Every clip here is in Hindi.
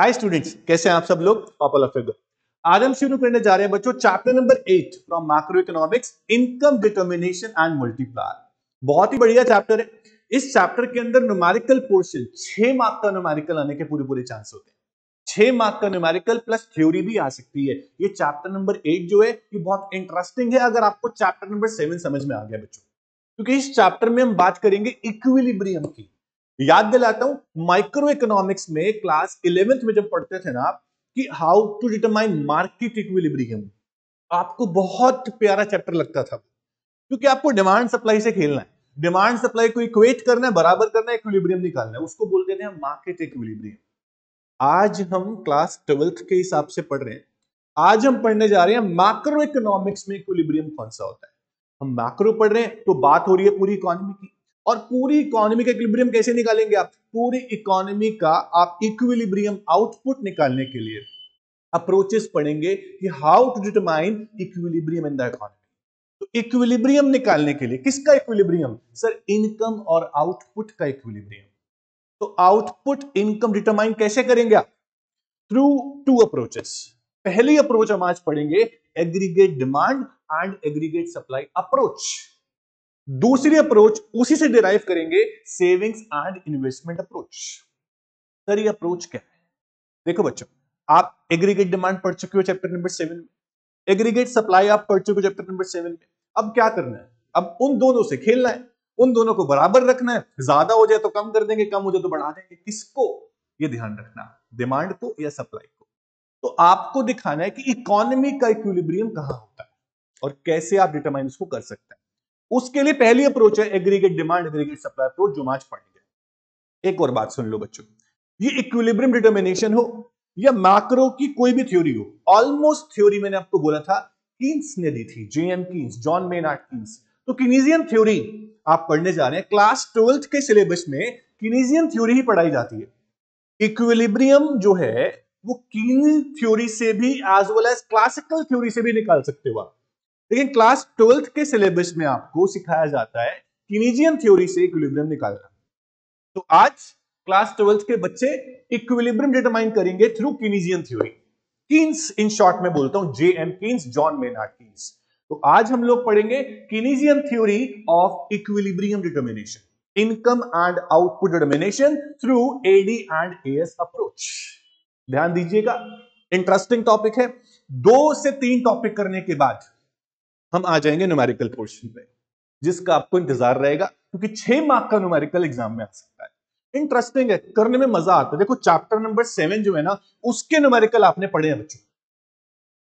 हाय स्टूडेंट्स कैसे हैं आप सब लोग पॉपुल फिगर आज हम शुरू करने जा रहे हैं बच्चों chapter number eight from microeconomics income determination and multiplier बहुत ही बढ़िया चैप्टर है इस चैप्टर के अंदर न्यूमेरिकल पोर्शन छह मार्क का न्यूमेरिकल आने के पूरे पूरे चांस होते हैं छह मार्क का न्यूमेरिकल प्लस थ्योरी भी आ सकती है ये चैप्टर नंबर एट जो है ये बहुत इंटरेस्टिंग है अगर आपको चैप्टर नंबर सेवन समझ में आ गया बच्चों क्योंकि इस चैप्टर में हम बात करेंगे इक्विलिब्रियम की याद दिलाता हूं माइक्रो इकोनॉमिक्स में क्लास इलेवेंथ में जब पढ़ते थे ना कि how to determine market equilibrium आपको बहुत प्यारा चैप्टर लगता था क्योंकि आपको डिमांड सप्लाई से खेलना है डिमांड सप्लाई को इक्वेट करना है बराबर करना है इक्विलिब्रियम निकालना है उसको बोलते थे हम मार्केट इक्विलिब्रियम आज हम क्लास ट्वेल्थ के हिसाब से पढ़ रहे हैं आज हम पढ़ने जा रहे हैं माइक्रो इकोनॉमिक्स में इक्विलिब्रियम कौन सा होता है हम माइक्रो पढ़ रहे हैं तो बात हो रही है पूरी इकोनॉमी की और पूरी इकोनॉमी का इक्विलिब्रियम कैसे निकालेंगे आप पूरी इकोनॉमी का आप इक्विलिब्रियम आउटपुट निकालने के लिए अप्रोचेस पढ़ेंगे कि how to determine equilibrium in the economy तो इक्विलिब्रियम निकालने के लिए किसका इक्विलिब्रियम सर इनकम और आउटपुट का इक्विलिब्रियम तो आउटपुट इनकम डिटरमाइन कैसे करेंगे आप थ्रू टू अप्रोचेस पहली अप्रोच हम आज पढ़ेंगे aggregate demand and aggregate supply approach दूसरी अप्रोच उसी से डिराइव करेंगे savings and investment approach sir ये अप्रोच क्या है देखो बच्चों आप एग्रीगेट डिमांड पढ़ चुके हो चैप्टर नंबर सेवन में एग्रीगेट सप्लाई आप पढ़ चुके हो चैप्टर नंबर सेवन में अब क्या करना है अब उन दोनों से खेलना है उन दोनों को बराबर रखना है ज्यादा हो जाए तो कम कर देंगे कम हो जाए तो बढ़ा देंगे किसको ये ध्यान रखना डिमांड को या सप्लाई को तो आपको दिखाना है कि इकोनॉमी का इक्विलिब्रियम कहां होता है और कैसे आप डिटरमाइन उसको कर सकते हैं उसके लिए पहली अप्रोच है aggregate demand aggregate supply approach जो आज पढ़ेंगे एक और बात सुन लो बच्चों ये इक्विलिब्रियम डिटर्मिनेशन हो या मैक्रो की कोई भी थ्योरी हो ऑलमोस्ट थ्योरी मैंने आपको बोला था कीन्स ने दी थी JM Keynes John Maynard Keynes तो किनिजियन थ्योरी आप पढ़ने जा रहे हैं क्लास ट्वेल्थ के सिलेबस में किनिजियन थ्योरी ही पढ़ाई जाती है इक्विलिब्रियम जो है वो कीन थ्योरी से भी as well as classical theory से भी निकाल सकते हो आप लेकिन क्लास ट्वेल्थ के सिलेबस में आपको सिखाया जाता है किनिजियन थ्योरी से इक्विलिब्रियम निकालना तो आज क्लास ट्वेल्थ के बच्चे इक्विलिब्रियम डिटरमाइन करेंगे through Keynesian theory Keynes in short में बोलता हूं J M Keynes John Maynard Keynes तो आज हम लोग पढ़ेंगे Keynesian theory of equilibrium determination income and output determination through AD and AS approach ध्यान दीजिएगा इंटरेस्टिंग टॉपिक है दो से तीन टॉपिक करने के बाद हम आ जाएंगे न्यूमेरिकल पोर्शन पे जिसका आपको इंतजार रहेगा क्योंकि छह मार्क का न्यूमेरिकल एग्जाम में आ सकता है इंटरेस्टिंग है करने में मजा आता है देखो चैप्टर नंबर सेवन जो है ना उसके न्यूमेरिकल आपने पढ़े हैं बच्चों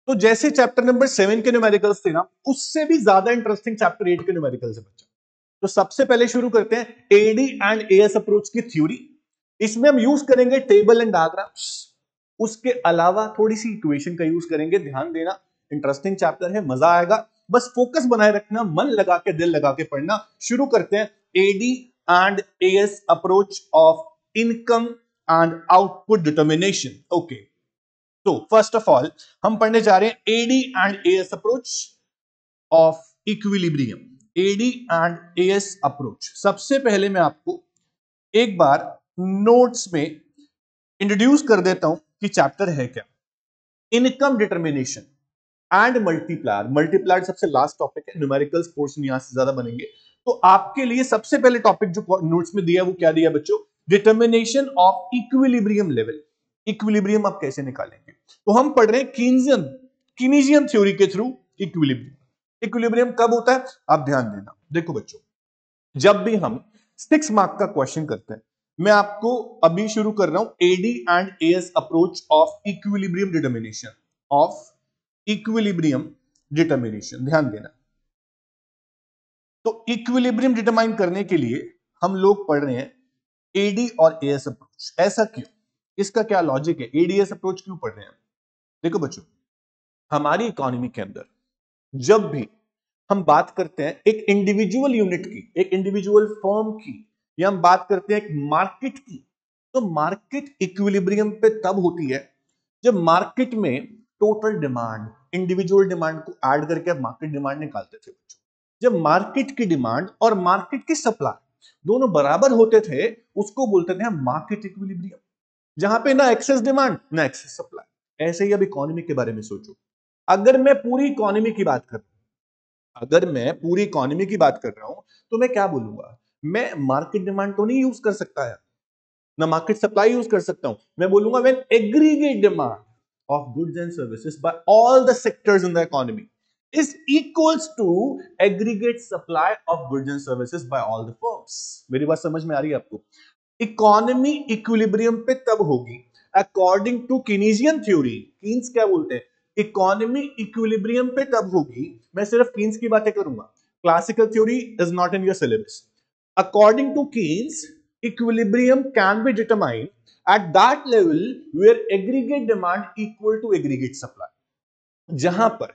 तो जैसे चैप्टर नंबर सेवन के न्यूमेरिकल्स थे ना उससे भी ज्यादा इंटरेस्टिंग चैप्टर एट के न्यूमेरिकल है बच्चों तो सबसे पहले शुरू करते हैं एडी एंड एएस अप्रोच की थ्योरी इसमें हम यूज करेंगे टेबल एंड डायग्राम्स उसके अलावा थोड़ी सी इक्वेशन का यूज करेंगे ध्यान देना इंटरेस्टिंग चैप्टर है मजा आएगा बस फोकस बनाए रखना मन लगा के दिल लगा के पढ़ना शुरू करते हैं AD and A S approach of income and output determination okay तो फर्स्ट ऑफ ऑल हम पढ़ने जा रहे हैं AD and A S approach of equilibrium AD and A S approach सबसे पहले मैं आपको एक बार नोट्स में इंट्रोड्यूस कर देता हूं कि चैप्टर है क्या income determination and multiplier multiplier सबसे लास्ट टॉपिक है न्यूमेरिकल्स पोर्शन यहां से ज्यादा बनेंगे तो आपके लिए सबसे पहले टॉपिक जो नोट्स में दिया वो क्या दिया बच्चों determination of equilibrium level equilibrium आप कैसे निकालेंगे तो हम पढ़ रहे हैं किनिजियम थ्योरी के थ्रू इक्विलिब्रियम इक्विलिब्रियम कब होता है आप ध्यान देना देखो बच्चों जब भी हम सिक्स मार्क का क्वेश्चन करते हैं मैं आपको अभी शुरू कर रहा हूं AD and S approach of equilibrium determination of equilibrium determination ध्यान देना तो इक्विलिब्रियम डिटरमाइन करने के लिए हम लोग पढ़ रहे हैं एडी और एएस अप्रोच ऐसा क्यों इसका क्या लॉजिक है एडीएस अप्रोच क्यों पढ़ रहे हैं देखो बच्चों हमारी इकोनॉमी के अंदर जब भी हम बात करते हैं एक इंडिविजुअल यूनिट की एक इंडिविजुअल फॉर्म की या हम बात करते हैं एक मार्केट की तो मार्केट इक्विलिब्रियम पे तब होती है जब मार्केट में टोटल डिमांड इंडिविजुअल डिमांड को ऐड करके मार्केट डिमांड निकालते थे बच्चों जब मार्केट की डिमांड और मार्केट की सप्लाई दोनों बराबर होते थे उसको बोलते थे मार्केट इक्विलिब्रियम जहां पे ना एक्सेस डिमांड ना एक्सेस सप्लाई ऐसे ही अब इकोनॉमी के बारे में सोचो अगर मैं पूरी इकोनॉमी की बात कर रहा हूं अगर मैं पूरी इकोनॉमी की बात कर रहा हूं तो मैं क्या बोलूंगा मैं मार्केट डिमांड तो नहीं यूज कर सकता यार ना मार्केट सप्लाई यूज कर सकता हूं मैं बोलूंगा when aggregate demand of goods and services by all the sectors in the economy is equals to aggregate supply of goods and services by all the firms मेरी बात समझ में आ रही है आपको इकोनॉमी इक्विलिब्रियम पे तब होगी according to Keynesian theory Keynes क्या बोलते हैं इकोनॉमी इक्विलिब्रियम पे तब होगी मैं सिर्फ कीन्स की बातें करूंगा classical theory is not in your syllabus according to Keynes equilibrium can be determined at that level where aggregate demand equal to aggregate supply जहां पर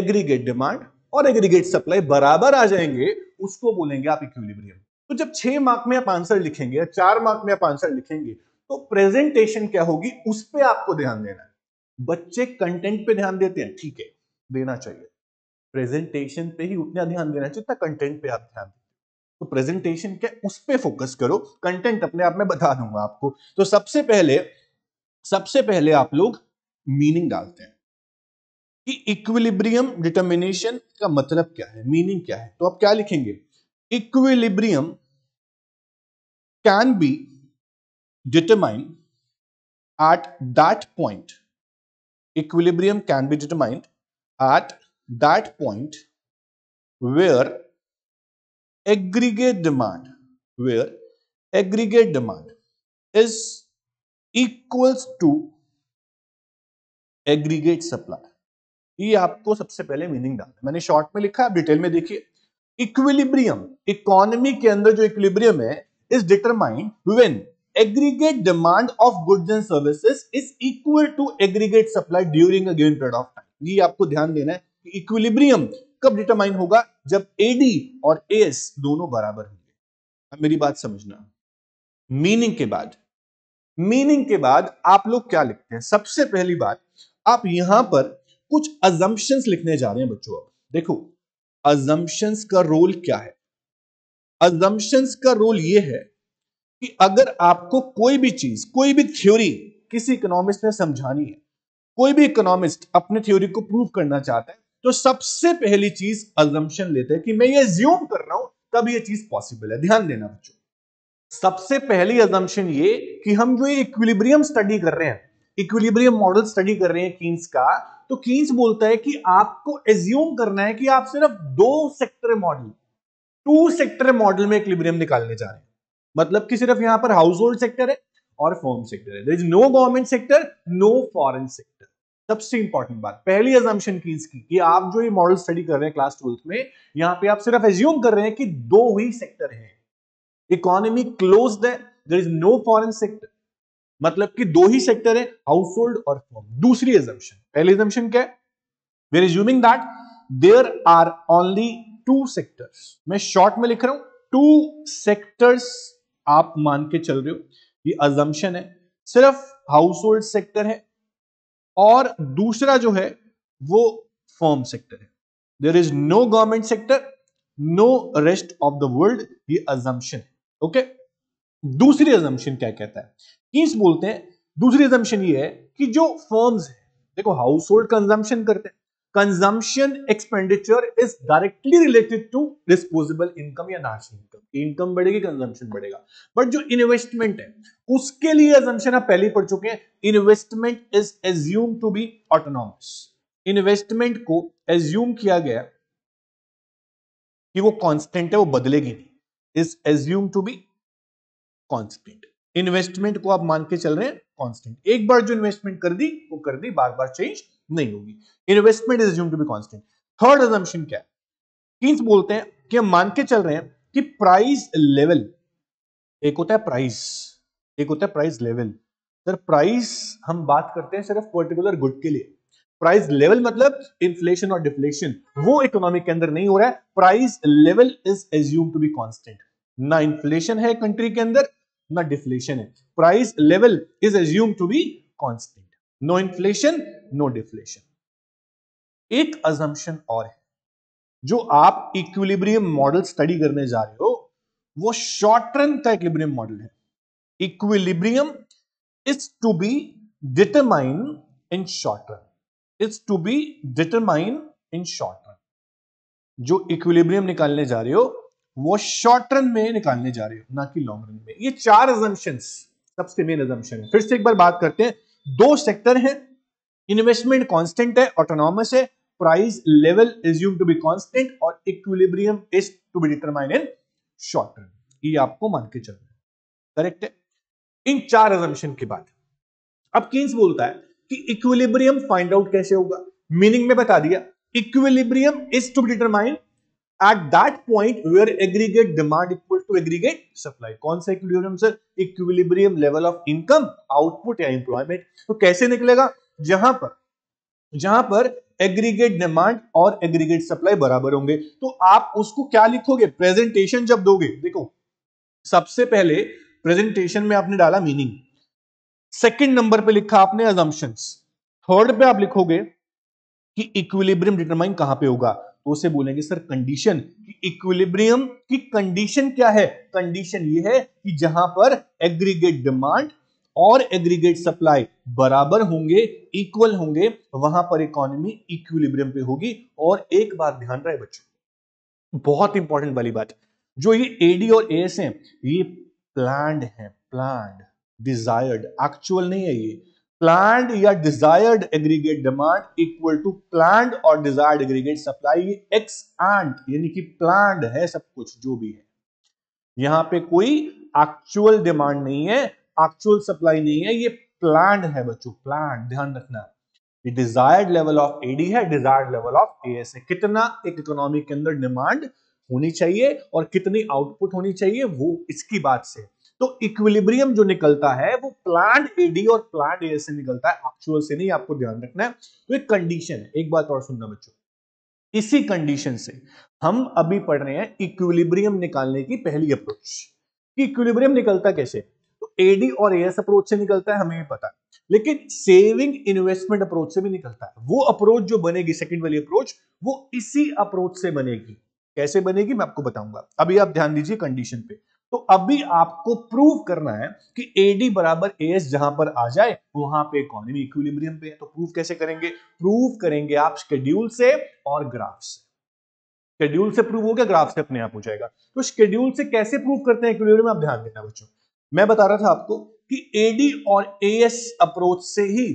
एग्रीगेट डिमांड और एग्रीगेट सप्लाई बराबर आ जाएंगे उसको बोलेंगे आप इक्विलिब्रियम तो जब छह मार्क में आप आंसर लिखेंगे या चार मार्क में आप आंसर लिखेंगे तो प्रेजेंटेशन क्या होगी उस पर आपको ध्यान देना है बच्चे कंटेंट पे ध्यान देते हैं ठीक है देना चाहिए प्रेजेंटेशन पे ही उतना ध्यान देना चाहिए कंटेंट पे आप ध्यान दें तो प्रेजेंटेशन क्या उस पर फोकस करो कंटेंट अपने आप में बता दूंगा आपको तो सबसे पहले सबसे पहले आप लोग मीनिंग डालते हैं कि इक्विलिब्रियम डिटर्मिनेशन का मतलब क्या है मीनिंग क्या है तो आप क्या लिखेंगे equilibrium can be determine at that point equilibrium can be determined at that point where aggregate demand where aggregate demand is equals to aggregate supply ये आपको सबसे पहले मीनिंग डाल मैंने शॉर्ट में लिखा है डिटेल में देखिए इक्विलिब्रियम इकोनॉमी के अंदर जो इक्विलिब्रियम है is determined when aggregate demand of goods and services is equal to aggregate supply during a given period of time ये आपको ध्यान देना है कि इक्विलिब्रियम कब डिटरमाइन होगा जब एडी और एस दोनों बराबर होंगे अब मेरी बात समझना मीनिंग के बाद मीनिंग के बाद आप लोग क्या लिखते हैं सबसे पहली बात आप यहां पर कुछ अजम्पन्स लिखने जा रहे हैं बच्चों अब देखो अजम्पन्स का रोल क्या है अजम्पन्स का रोल ये है कि अगर आपको कोई भी चीज कोई भी थ्योरी किसी इकोनॉमिस्ट ने समझानी है कोई भी इकोनॉमिस्ट अपने थ्योरी को प्रूव करना चाहता है तो सबसे पहली चीज अजम्पन लेते हैं कि मैं ये ज्यूम कर रहा हूं तब ये चीज पॉसिबल है ध्यान देना बच्चों सबसे पहली अजम्पन ये कि हम जो इक्विलिब्रियम स्टडी कर रहे हैं इक्विलिब्रियम मॉडल स्टडी कर रहे हैं कीन्स का तो कीन्स बोलता है कि आपको एज्यूम करना है कि आप सिर्फ दो sector model two sector model में इक्विलिब्रियम निकालने जा रहे हैं मतलब कि सिर्फ यहां पर हाउस होल्ड सेक्टर है और फॉर्म सेक्टर है is no government sector no foreign sector सबसे इंपॉर्टेंट बात पहली एजम्पन की इसकी कि आप जो ये मॉडल स्टडी कर रहे हैं क्लास ट्वेल्थ में यहाँ पे आप सिर्फ एज्यूम कर रहे हैं कि दो ही सेक्टर हैं इकोनॉमी क्लोज है there is no foreign sector मतलब कि दो ही सेक्टर है हाउस होल्ड और फॉर्म दूसरी एजम्पन पहली एजम्पन क्या है we're assuming that there are only two sectors मैं शॉर्ट में लिख रहा हूं टू सेक्टर्स आप मान के चल रहे हो ये अजम्पन है सिर्फ हाउस होल्ड सेक्टर है और दूसरा जो है वो फॉर्म सेक्टर है there is no government sector no rest of the world ये अजम्पन ओके दूसरी अजम्पन क्या कहता है किस बोलते हैं दूसरी अजम्पन ये है कि जो फॉर्म्स है देखो हाउस होल्ड कंजम्पन करते हैं consumption expenditure is directly related to disposable income या नाशनी इनकम इनकम बढ़ेगी कंजम्पशन बढ़ेगा बट जो इन्वेस्टमेंट है उसके लिए एजम्पशन आप पहले पढ़ चुके हैं investment is assume to be autonomous investment को एज्यूम किया गया कि वो कांस्टेंट है वो बदलेगी नहीं is assume to be constant investment को आप मान के चल रहे हैं कांस्टेंट एक बार जो इन्वेस्टमेंट कर दी वो कर दी बार बार चेंज नहीं होगी investment is to be constant third assumption क्या कीन्स बोलते हैं कि हम मान के चल रहे हैं कि प्राइस लेवल एक होता है प्राइस एक होता है प्राइस लेवल सर प्राइस हम बात करते हैं सिर्फ पर्टिकुलर गुड के लिए प्राइस लेवल मतलब इन्फ्लेशन और डिफ्लेशन वो इकोनॉमिक के अंदर नहीं हो रहा है price level is assume to be constant ना इन्फ्लेशन है कंट्री के अंदर ना डिफ्लेशन है price level is assume to be constant no inflation no deflation एक अजम्पन और है जो आप इक्विलिब्रियम मॉडल स्टडी करने जा रहे हो वो शॉर्ट रन का इक्विलिब्रियम मॉडल है equilibrium is to be determine in short run is to be determine in short run जो इक्विलिब्रियम निकालने जा रहे हो वो शॉर्ट रन में निकालने जा रहे हो ना कि लॉन्ग रन में ये चार एजम्पन्स सबसे मेन एजम्पन है फिर से एक बार बात करते हैं दो सेक्टर हैं इन्वेस्टमेंट कांस्टेंट है ऑटोनॉमस है price level assume to be constant और equilibrium is to be determine in short term ये आपको मान के चलना है करेक्ट है इन चार एजम्पन के बाद अब किन्स बोलता है कि इक्विलिब्रियम फाइंड आउट कैसे होगा मीनिंग में बता दिया equilibrium is to determine at that point where aggregate demand equal to aggregate supply कौन सा equilibrium sir equilibrium level of income output या एम्प्लॉयमेंट तो कैसे निकलेगा जहां पर जहां पर एग्रीगेट डिमांड और एग्रीगेट सप्लाई बराबर होंगे तो आप उसको क्या लिखोगे प्रेजेंटेशन जब दोगे देखो सबसे पहले प्रेजेंटेशन में आपने डाला मीनिंग सेकंड नंबर पे लिखा आपने अजम्पशंस थर्ड पे आप लिखोगे कि इक्विलिब्रियम डिटरमाइन कहां पे होगा तो उसे बोलेंगे सर कंडीशन इक्विलिब्रियम की कंडीशन क्या है कंडीशन ये है कि जहां पर एग्रीगेट डिमांड और एग्रीगेट सप्लाई बराबर होंगे इक्वल होंगे वहां पर इकोनॉमी इक्विलिब्रियम पे होगी और एक बात ध्यान रहे बच्चों बहुत इंपॉर्टेंट वाली बात जो ये एडी और एस हैं ये प्लान्ड है प्लान्ड डिजायर्ड एक्चुअल नहीं है ये प्लांट या desired aggregate demand equal to planned और डिजायर्ड एग्रीगेट सप्लाई ये एक्स आंट यानी कि प्लान्ड है सब कुछ जो भी है यहां पे कोई एक्चुअल डिमांड नहीं है एक्चुअल सप्लाई नहीं है ये प्लांट है बच्चों प्लांट ध्यान रखना ये डिजायर्ड लेवल ऑफ एडी है डिजायर्ड लेवल ऑफ एस है कितना एक इकोनॉमी के अंदर डिमांड होनी चाहिए और कितनी आउटपुट होनी चाहिए वो इसकी बात से तो इक्विलिब्रियम जो निकलता है वो प्लांट हम्म। एडी और प्लांट एयर से निकलता है एक्चुअल से नहीं आपको ध्यान रखना है तो एक कंडीशन है एक बात और सुनना बच्चों इसी कंडीशन से हम अभी पढ़ रहे हैं इक्विलिब्रियम निकालने की पहली अप्रोच इक्विलिब्रियम निकलता कैसे तो एडी और एएस अप्रोच से निकलता है हमें पता है लेकिन सेविंग इन्वेस्टमेंट अप्रोच से भी निकलता है वो अप्रोच जो बनेगी सेकंड वाली अप्रोच वो इसी अप्रोच से बनेगी कैसे बनेगी मैं आपको बताऊंगा अभी आप ध्यान दीजिए कंडीशन पे तो अभी आपको प्रूव करना है कि एडी बराबर ए एस जहां पर आ जाए वहां पे इकोनॉमी इक्विलिब्रियम पे है तो प्रूफ कैसे करेंगे प्रूफ करेंगे आप शेड्यूल से और ग्राफ से शेड्यूल से प्रूव हो गया ग्राफ से अपने आप हो जाएगा तो शेड्यूल से कैसे प्रूव करते हैं इक्विलिब्रियम आप ध्यान देना बच्चों मैं बता रहा था आपको कि एडी और ए एस अप्रोच से ही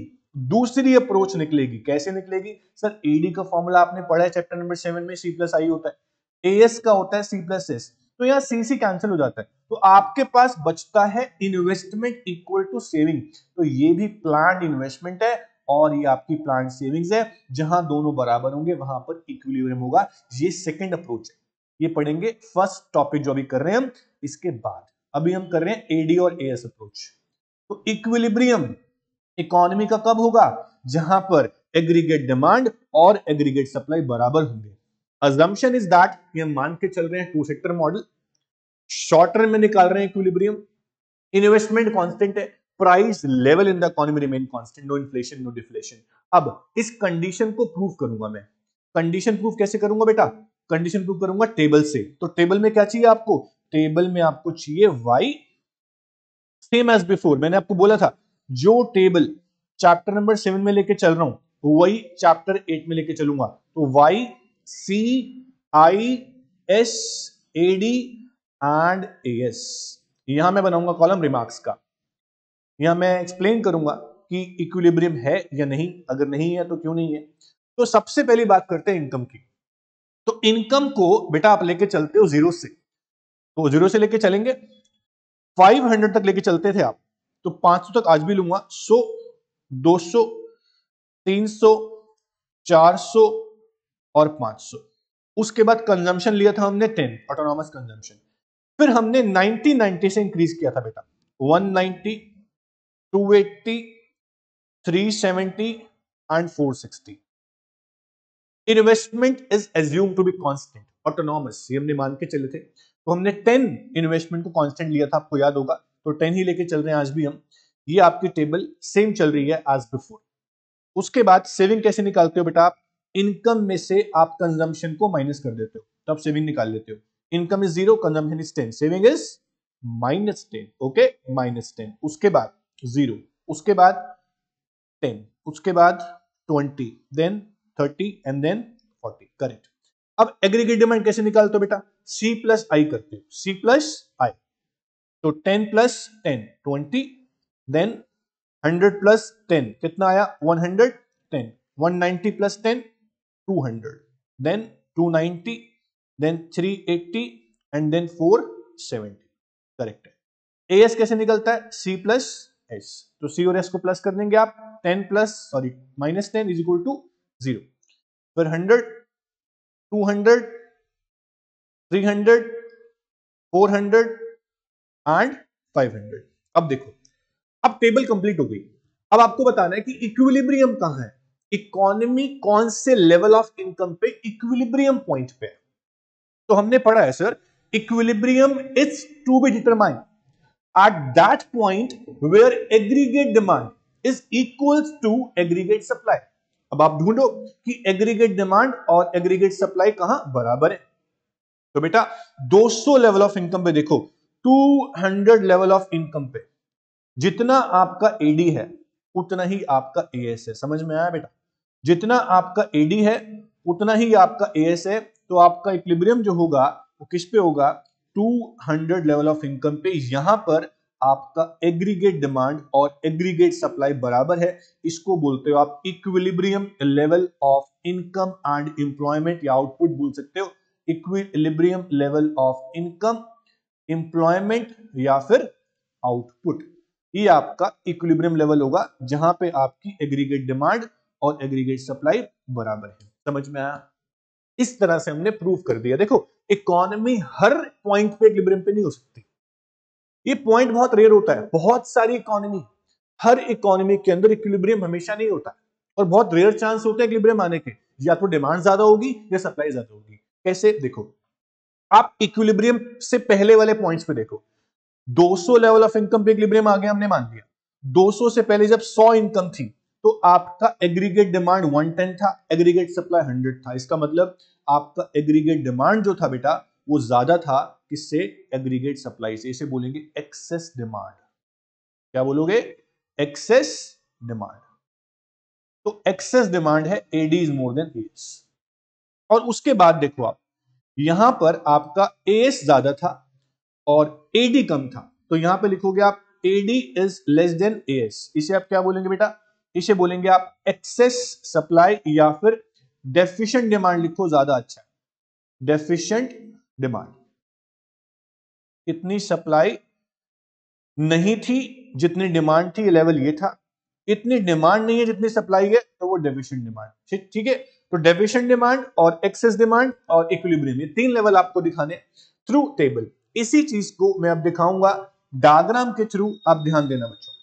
दूसरी अप्रोच निकलेगी कैसे निकलेगी सर एडी का फॉर्मूला आपने पढ़ा है चैप्टर नंबर सेवन में सी प्लस आई होता है ए एस का होता है सी प्लस एस तो यहाँ सी सी कैंसिल हो जाता है तो आपके पास बचता है इन्वेस्टमेंट इक्वल टू सेविंग तो ये भी प्लान इन्वेस्टमेंट है और ये आपकी प्लान सेविंग्स है जहां दोनों बराबर होंगे वहां पर इक्विलिब्रियम होगा ये सेकंड अप्रोच है ये पढ़ेंगे फर्स्ट टॉपिक जो अभी कर रहे हैं हम इसके बाद अभी हम कर रहे हैं एडी और एस अप्रोच तो इक्विलिब्रियम इकोनॉमी का कब होगा जहां पर एग्रीगेट डिमांड और एग्रीगेट सप्लाई बराबर होंगे अजम्पन इज दैट ये हम मान के चल रहे हैं two sector model short term में निकाल रहे हैं इक्विलिब्रियम इन्वेस्टमेंट कांस्टेंट है price level in the economy remain constant no inflation no deflation अब इस कंडीशन को प्रूव करूंगा मैं कंडीशन प्रूफ कैसे करूंगा बेटा कंडीशन प्रूफ करूंगा टेबल से तो टेबल में क्या चाहिए आपको टेबल में आपको चाहिए वाई सेम एज बिफोर मैंने आपको बोला था जो टेबल चैप्टर नंबर सेवन में लेके चल रहा हूं तो वही चैप्टर एट में लेके चलूंगा तो Y C I S A D and A S यहां मैं बनाऊंगा कॉलम रिमार्क्स का यहां मैं एक्सप्लेन करूंगा कि इक्विलिब्रियम है या नहीं अगर नहीं है तो क्यों नहीं है तो सबसे पहली बात करते हैं इनकम की तो इनकम को बेटा आप लेके चलते हो जीरो से तो जीरो से लेके चलेंगे 500 तक लेके चलते थे आप तो 500 तक आज भी लूंगा 100 200 300 400 और 500 उसके बाद कंजम्पशन लिया था हमने 10 ऑटोनॉमस कंजम्पशन फिर हमने 90 90 से इंक्रीज किया था बेटा 190 280 370 and 460 investment is assume to be constant autonomous ये हमने मान के चले थे तो हमने 10 इन्वेस्टमेंट को कांस्टेंट लिया था आपको याद होगा तो 10 ही लेके चल रहे हैं आज भी हम ये आपकी टेबल सेम चल रही है एज बिफोर उसके बाद सेविंग कैसे निकालते हो बेटा आप इनकम में से आप कंजम्पशन को माइनस कर देते हो तब सेविंग निकाल लेते हो income is zero consumption is ten saving is minus ten okay minus ten उसके बाद जीरो उसके बाद टेन उसके बाद twenty then thirty and then forty correct अब एग्रीगेट डिमांड कैसे निकालते हो बेटा सी प्लस आई करते हो सी प्लस आई तो ten plus ten twenty then hundred plus ten कितना आया one hundred ten one ninety plus ten 200 then 290 then 380 and then 470 correct है ए एस कैसे निकलता है सी प्लस एस तो सी और एस को प्लस कर देंगे आप ten plus sorry minus ten is equal to zero फिर three hundred four hundred and five hundred अब देखो अब टेबल कंप्लीट हो गई अब आपको बताना है कि इक्विलिब्रियम कहां है इकोनॉमी कौन से लेवल ऑफ इनकम पे इक्विलिब्रियम पॉइंट पे तो हमने पढ़ा है sir equilibrium is to be determine at that point where aggregate demand is equals to aggregate supply अब आप ढूंढो कि एग्रीगेट डिमांड और एग्रीगेट सप्लाई कहां बराबर है तो बेटा 200 लेवल ऑफ इनकम पे देखो 200 लेवल ऑफ इनकम पे जितना आपका एडी है उतना ही आपका एएस है समझ में आया बेटा जितना आपका एडी है उतना ही आपका एस है तो आपका इक्लिब्रियम जो होगा वो किस पे होगा 200 लेवल ऑफ इनकम पे यहां पर आपका एग्रीगेट डिमांड और एग्रीगेट सप्लाई बराबर है इसको बोलते हो आप equilibrium level of income and employment या आउटपुट बोल सकते हो equilibrium level of income employment या फिर आउटपुट ये आपका इक्विलिब्रियम लेवल होगा जहां पे आपकी एग्रीगेट डिमांड और एग्रीगेट सप्लाई बराबर है समझ में आया इस तरह से हमने प्रूव कर दिया देखो इकोनॉमी हर पॉइंट पे लिब्रम पे नहीं हो सकती ये पॉइंट बहुत रेयर होता है बहुत सारी इकोनॉमी हर इकोनॉमी के अंदर इक्विलिब्रियम हमेशा नहीं होता और बहुत रेयर चांस होते हैं इक्विलिब्रियम आने के या तो डिमांड ज्यादा होगी या सप्लाई ज्यादा होगी कैसे देखो आप इक्विलिब्रियम से पहले वाले पॉइंट्स पे देखो 200 लेवल ऑफ इनकम पे इक्विलिब्रियम आ गया हमने मान लिया 200 से पहले जब 100 इनकम थी तो आपका एग्रीगेट डिमांड 110 था एग्रीगेट सप्लाई 100 था इसका मतलब आपका एग्रीगेट डिमांड जो था बेटा वो ज्यादा था किससे एग्रीगेट सप्लाई से इसे बोलेंगे एक्सेस डिमांड क्या बोलोगे एक्सेस डिमांड तो एक्सेस डिमांड है AD is more than S और उसके बाद देखो आप यहां पर आपका एस ज्यादा था और एडी कम था तो यहां पे लिखोगे आप AD is less than S इसे आप क्या बोलेंगे बेटा इसे बोलेंगे आप एक्सेस सप्लाई या फिर डेफिशिएंट डिमांड लिखो ज्यादा अच्छा डेफिशिएंट डिमांड इतनी सप्लाई नहीं थी जितनी डिमांड थी लेवल ये था इतनी डिमांड नहीं है जितनी सप्लाई है तो वो डेफिशिएंट डिमांड ठीक है तो डेफिशिएंट डिमांड और एक्सेस डिमांड और इक्विलिब्रियम ये तीन लेवल आपको दिखाने थ्रू टेबल इसी चीज को मैं अब दिखाऊंगा डायग्राम के थ्रू आप ध्यान देना बच्चों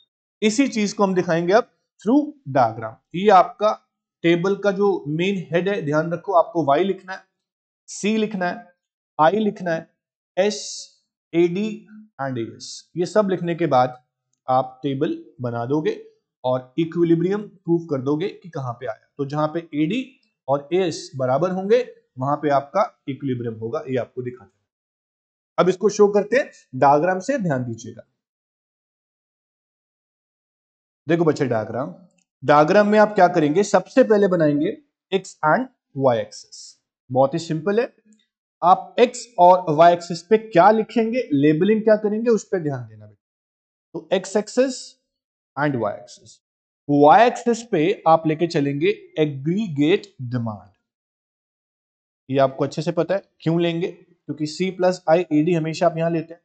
इसी चीज को हम दिखाएंगे अब थ्रू डायग्राम ये आपका टेबल का जो मेन हेड है ध्यान रखो आपको वाई लिखना है सी लिखना है आई लिखना है S A D and S ये सब लिखने के बाद आप टेबल बना दोगे और इक्विलिब्रियम प्रूव कर दोगे कि कहाँ पे आया तो जहां पे ए डी और एस बराबर होंगे वहां पे आपका इक्विलिब्रियम होगा ये आपको दिखाते हैं अब इसको शो करते हैं डायग्राम से ध्यान दीजिएगा देखो बच्चे डायग्राम डायग्राम में आप क्या करेंगे सबसे पहले बनाएंगे एक्स एंड वाई एक्सिस बहुत ही सिंपल है आप एक्स और वाई एक्सिस पे क्या लिखेंगे लेबलिंग क्या करेंगे उस पर ध्यान देना बेटा तो X axis and Y axis Y axis पे आप लेके चलेंगे एग्रीगेट डिमांड ये आपको अच्छे से पता है क्यों लेंगे क्योंकि सी प्लस आई ईडी हमेशा आप यहां लेते हैं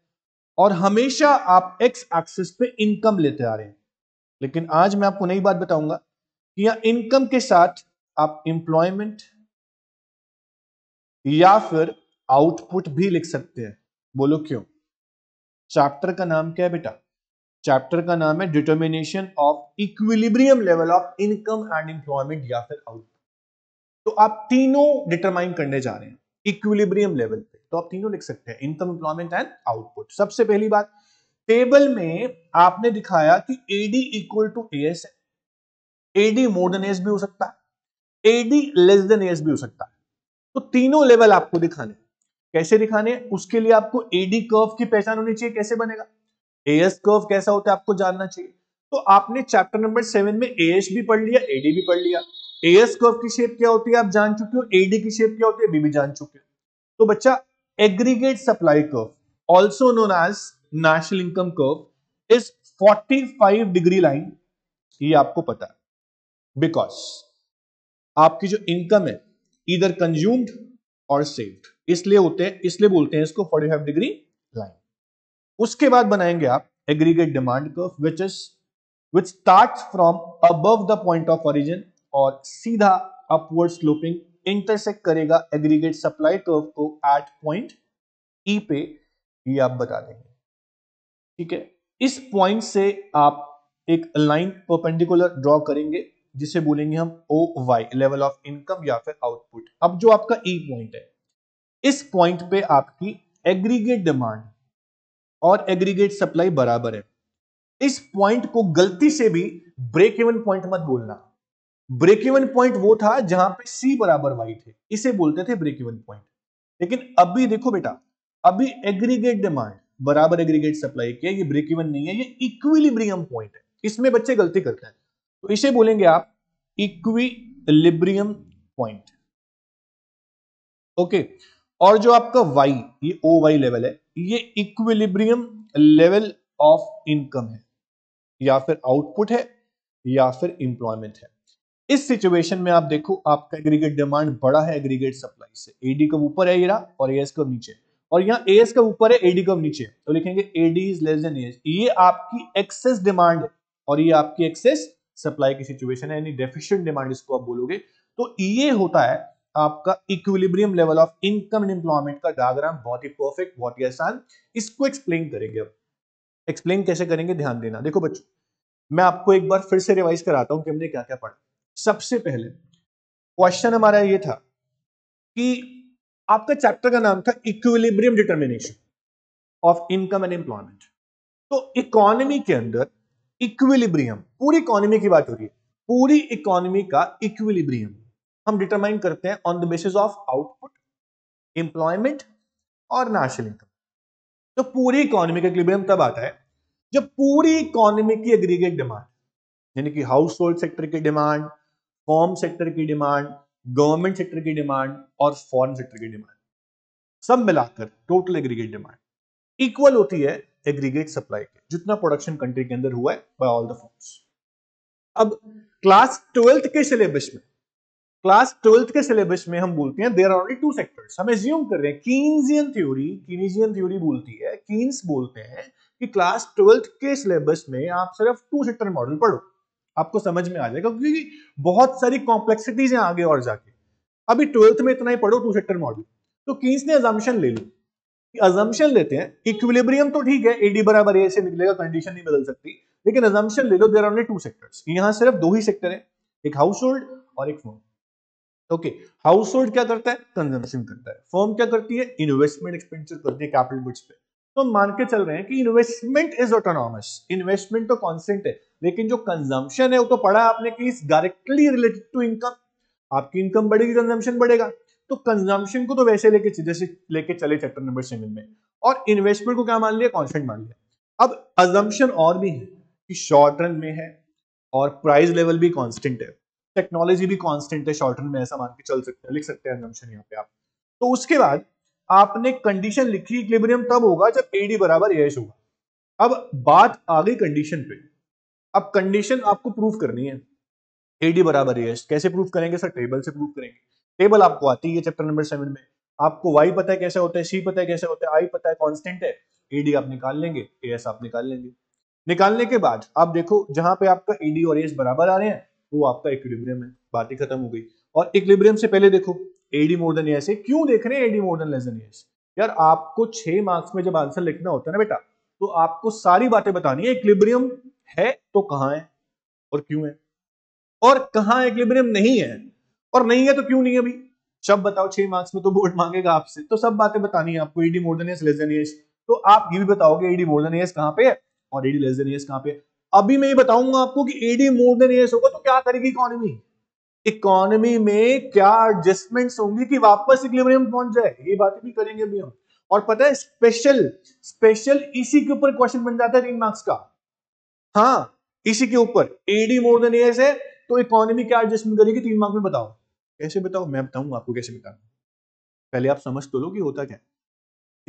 और हमेशा आप एक्स एक्सिस पे इनकम लेते आ रहे हैं लेकिन आज मैं आपको नई बात बताऊंगा कि या इनकम के साथ आप इंप्लॉयमेंट या फिर आउटपुट भी लिख सकते हैं बोलो क्यों चैप्टर का नाम क्या है बेटा चैप्टर का नाम है determination of equilibrium level of income and employment या फिर आउटपुट तो आप तीनों डिटरमाइन करने जा रहे हैं इक्विलिब्रियम लेवल पे तो आप तीनों लिख सकते हैं इनकम इंप्लॉयमेंट एंड आउटपुट सबसे पहली बात टेबल में आपने दिखाया कि AD equal to A S है एडी मोर देन एस भी हो सकता है एडी लेस देन एस भी हो सकता है तो तीनों लेवल आपको दिखाने कैसे दिखाने उसके लिए आपको एडी कर्व की पहचान होनी चाहिए कैसे बनेगा ए एस कर्व कैसा होता है आपको जानना चाहिए तो आपने चैप्टर नंबर सेवन में ए एस भी पढ़ लिया एडी भी पढ़ लिया ए एस कर्व की शेप क्या होती है आप जान चुके हो एडी की शेप क्या होती है बी भी जान चुके हो तो बच्चा aggregate supply curve also known as national income curve is 45 degree line ये आपको पता है बिकॉज आपकी जो इनकम है इधर कंज्यूम्ड और सेव्ड इसलिए होते हैं इसलिए बोलते हैं इसको 45 डिग्री लाइन उसके बाद बनाएंगे आप aggregate demand curve which is which start from above the point of origin और सीधा अपवर्ड स्लोपिंग इंटरसेक्ट करेगा एग्रीगेट सप्लाई कर्व को एट पॉइंट ई पे ये आप बता देंगे ठीक है इस पॉइंट से आप एक लाइन परपेंडिकुलर ड्रॉ करेंगे जिसे बोलेंगे हम O Y level of income या फिर आउटपुट अब जो आपका ई e पॉइंट है इस पॉइंट पे आपकी एग्रीगेट डिमांड और एग्रीगेट सप्लाई बराबर है इस पॉइंट को गलती से भी ब्रेक इवन पॉइंट मत बोलना ब्रेक इवन पॉइंट वो था जहां पे सी बराबर वाई थे इसे बोलते थे ब्रेक इवन पॉइंट लेकिन अभी देखो बेटा अभी एग्रीगेट डिमांड बराबर एग्रीगेट सप्लाई किया ये ब्रेक इवन नहीं है ये इक्विलिब्रियम पॉइंट है इसमें बच्चे गलती करते हैं तो इसे बोलेंगे आप इक्विलिब्रियम पॉइंट ओके और जो आपका वाई ये ओ वाई लेवल है ये इक्विलिब्रियम लेवल ऑफ इनकम है या फिर आउटपुट है या फिर इंप्लॉयमेंट है इस सिचुएशन में आप देखो आपका एग्रीगेट डिमांड बड़ा है एग्रीगेट सप्लाई से एडी कब ऊपर है ये रहा और एस कब नीचे है और यहाँ एज का ऊपर है एडी कम नीचे तो लिखेंगे AD is less than as ये आपकी एक्सेस डिमांड है और ये आपकी एक्सेस सप्लाई की सिचुएशन है यानी डेफिशिएंट डिमांड इसको आप बोलोगे तो ये होता है आपका equilibrium level of income and employment का डायग्राम बहुत ही परफेक्ट बहुत ही आसान इसको एक्सप्लेन करेंगे अब एक्सप्लेन कैसे करेंगे ध्यान देना देखो बच्चों मैं आपको एक बार फिर से रिवाइज कराता हूं कि हमने क्या क्या पढ़ा सबसे पहले क्वेश्चन हमारा ये था कि आपका चैप्टर का नाम था equilibrium determination of income and employment तो इकोनॉमी के अंदर इक्विलिब्रियम पूरी इकोनॉमी की बात हो रही है पूरी इकोनॉमी का इक्विलिब्रियम हम डिटरमाइन करते हैं on the basis of output employment और नेशनल इनकम तो पूरी इकोनॉमी का इक्विलिब्रियम तब आता है जब पूरी इकोनॉमी की एग्रीगेट डिमांड यानी कि हाउस होल्ड सेक्टर की डिमांड फॉर्म सेक्टर की डिमांड गवर्नमेंट सेक्टर की डिमांड और फॉरेन सेक्टर की डिमांड सब मिलाकर टोटल एग्रीगेट डिमांड इक्वल होती है एग्रीगेट सप्लाई के जितना प्रोडक्शन कंट्री के अंदर हुआ है बाय ऑल द फॉर्म्स अब क्लास ट्वेल्थ के सिलेबस में क्लास ट्वेल्थ के सिलेबस में हम बोलते हैं there are only two sectors हम एज्यूम कर रहे हैं कीन्जियन थ्योरी कीनिजियन थ्योरी बोलती है कीन्स बोलते हैं कि क्लास ट्वेल्थ के सिलेबस में आप सिर्फ टू सेक्टर मॉडल पढ़ो आपको समझ में आ जाएगा क्योंकि बहुत सारी कॉम्प्लेक्सिटीज हैं आगे और जाके अभी ट्वेल्थ में इतना ही पढ़ो टू सेक्टर मॉडल तो कीन्स ने अजम्पन ले ली अजम्पन लेते हैं इक्विलिब्रियम तो ठीक है एडी बराबर ए से निकलेगा कंडीशन नहीं बदल सकती लेकिन अजम्पन ले लो देर ऑनली टू सेक्टर यहां सिर्फ दो ही सेक्टर है एक हाउस होल्ड और एक फोन ओके हाउस होल्ड क्या करता है कंजम्पशन करता है फॉर्म क्या करती है इन्वेस्टमेंट एक्सपेंडिचर करती है कैपिटल गुड्स पे तो हम मान के चल रहे हैं कि इन्वेस्टमेंट इज ऑटोनॉमस इन्वेस्टमेंट तो कॉन्स्टेंट है लेकिन जो कंजम्पशन है वो तो पढ़ा आपने कि is directly related to income आपकी इनकम बढ़ेगी कंजम्पशन बढ़ेगा तो कंजम्पशन को तो वैसे लेके जैसे लेके चले चैप्टर नंबर सेवन में और इन्वेस्टमेंट को क्या मान लिया कॉन्स्टेंट मान लिया अब अजम्पन और भी है कि शॉर्ट रन में है और प्राइस लेवल भी कॉन्स्टेंट है टेक्नोलॉजी भी कॉन्स्टेंट है शॉर्ट रन में ऐसा मान के चल सकते हैं लिख सकते हैं यहाँ पे आप तो उसके बाद आपने कंडीशन लिखी इक्विलिब्रियम तब होगा जब ए डी बराबर एस होगा अब बात आ गई कंडीशन पे अब कंडीशन आपको प्रूफ करनी है ए डी बराबर एस कैसे प्रूफ करेंगे सर टेबल से प्रूफ करेंगे टेबल आपको आती है चैप्टर नंबर सेवन में आपको वाई पता है कैसे होता है सी पता है कैसे होता है आई पता है कॉन्स्टेंट है ए डी आप निकाल लेंगे ए एस आप निकाल लेंगे निकालने के बाद आप देखो जहां पे आपका ए डी और एस बराबर आ रहे हैं वो आपका इक्विलिब्रियम है बात ही खत्म हो गई और इक्विलिब्रियम से पहले देखो एडी मोर देन ईयर्स क्यों देख रहे हैं AD more than less than years यार आपको छह मार्क्स में जब आंसर लिखना होता है ना बेटा तो आपको सारी बातें बतानी है इक्लिब्रियम है तो कहां है और क्यों है और कहां इक्लिब्रियम नहीं है और नहीं है तो क्यों नहीं है अभी सब बताओ छह मार्क्स में तो बोर्ड मांगेगा आपसे तो सब बातें बतानी है आपको AD more than S less than S तो आप ये भी बताओगे एडी मोर देन एस कहां पे है और एडी लेस देन एस कहां पे है अभी मैं ये बताऊंगा आपको कि एडी मोर देन एस होगा तो क्या करेगी इकोनॉमी इकोनॉमी में क्या एडजस्टमेंट्स होंगे कि वापस इक्विलिब्रियम पहुंच जाए ये बातें भी करेंगे भी हम और पता है स्पेशल स्पेशल इसी के ऊपर क्वेश्चन बन जाता है तीन मार्क्स का हाँ इसी के ऊपर एडी मोर देन एस है तो इकोनॉमी क्या एडजस्टमेंट करेगी तीन मार्क्स में बताओ कैसे बताओ मैं बताऊंगा आपको कैसे बताऊंगा पहले आप समझ तो लो कि होता क्या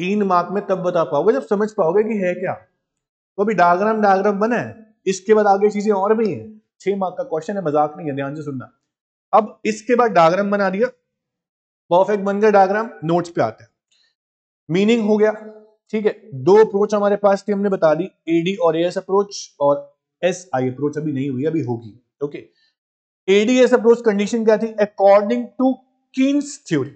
तीन मार्क में तब बता पाओगे जब समझ पाओगे कि है क्या तो अभी डायग्राम डायग्राम बना है इसके बाद आगे चीजें और भी हैं छह मार्क का क्वेश्चन है मजाक नहीं है ध्यान से सुनना अब इसके बाद डायग्राम बना दिया परफेक्ट बन गया डायग्राम नोट्स पे आते हैं मीनिंग हो गया ठीक है दो अप्रोच हमारे पास थी हमने बता दी एडी और एएस अप्रोच और एस आई अप्रोच अभी नहीं हुई अभी होगी ओके एडीएस अप्रोच कंडीशन क्या थी according to Keynes theory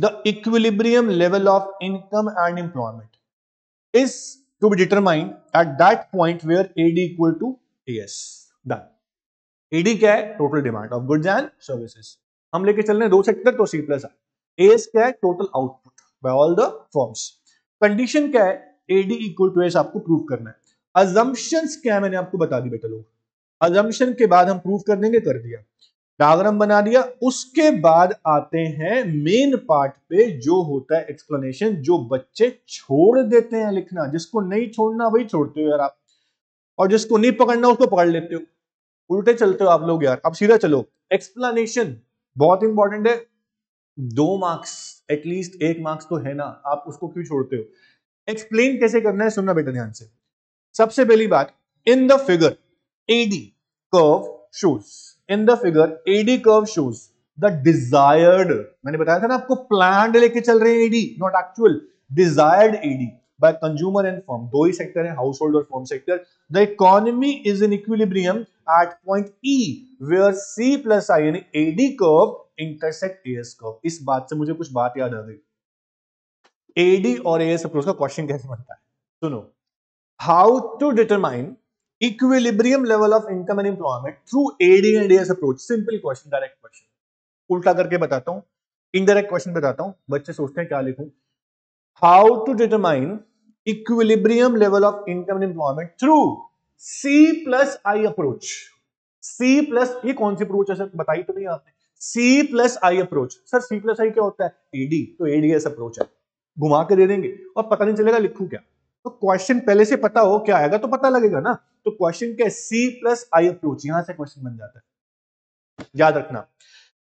the equilibrium level of income and employment is to be determined at that point where AD equal to S then ED क्या है total demand of goods and services हम लेके चल रहे दो सेक्टर तो सी प्लस आई एस क्या है total output by all the firms condition क्या है एडी इक्वल टू एस आपको प्रूव करना है अजम्पन्स क्या है मैंने आपको बता दी बेटा लोग अजम्पन के बाद हम प्रूव कर देंगे कर दिया डायग्राम बना दिया उसके बाद आते हैं मेन पार्ट पे जो होता है एक्सप्लेनेशन जो बच्चे छोड़ देते हैं लिखना जिसको नहीं छोड़ना वही छोड़ते हो यार आप और जिसको नहीं पकड़ना उसको पकड़ लेते हो उल्टे चलते हो आप लोग यार अब सीधा चलो एक्सप्लेनेशन बहुत इंपॉर्टेंट है दो मार्क्स एटलीस्ट एक मार्क्स तो है ना आप उसको क्यों छोड़ते हो एक्सप्लेन कैसे करना है सुनना बेटा ध्यान से सबसे पहली बात in the figure AD curve shows in the figure AD curve shows the desired मैंने बताया था ना आपको प्लान लेके चल रहे हैं AD not actual desired AD by consumer and firm दो ही सेक्टर है हाउस होल्ड और firm sector the economy is in equilibrium at point E where C plus I यानी AD curve intersect S curve इस बात से मुझे कुछ बात याद आ गई एडी और एस अप्रोच का क्वेश्चन कैसे बनता है सुनो how to determine equilibrium level of income and employment through AD and S approach simple question direct question उल्टा करके बताता हूं इनडायरेक्ट क्वेश्चन बताता हूँ बच्चे सोचते हैं क्या लिखूं how to determine equilibrium level of income and employment through C plus I approach. C plus ये कौन सी अप्रोच है सर बताई तो नहीं आपने C plus I approach. Sir C plus I क्या होता है AD तो ADS अप्रोच है घुमा के दे देंगे और पता नहीं चलेगा लिखू क्या तो क्वेश्चन पहले से पता हो क्या आएगा तो पता लगेगा ना तो क्वेश्चन क्या है सी प्लस आई अप्रोच यहां से क्वेश्चन बन जाता है याद रखना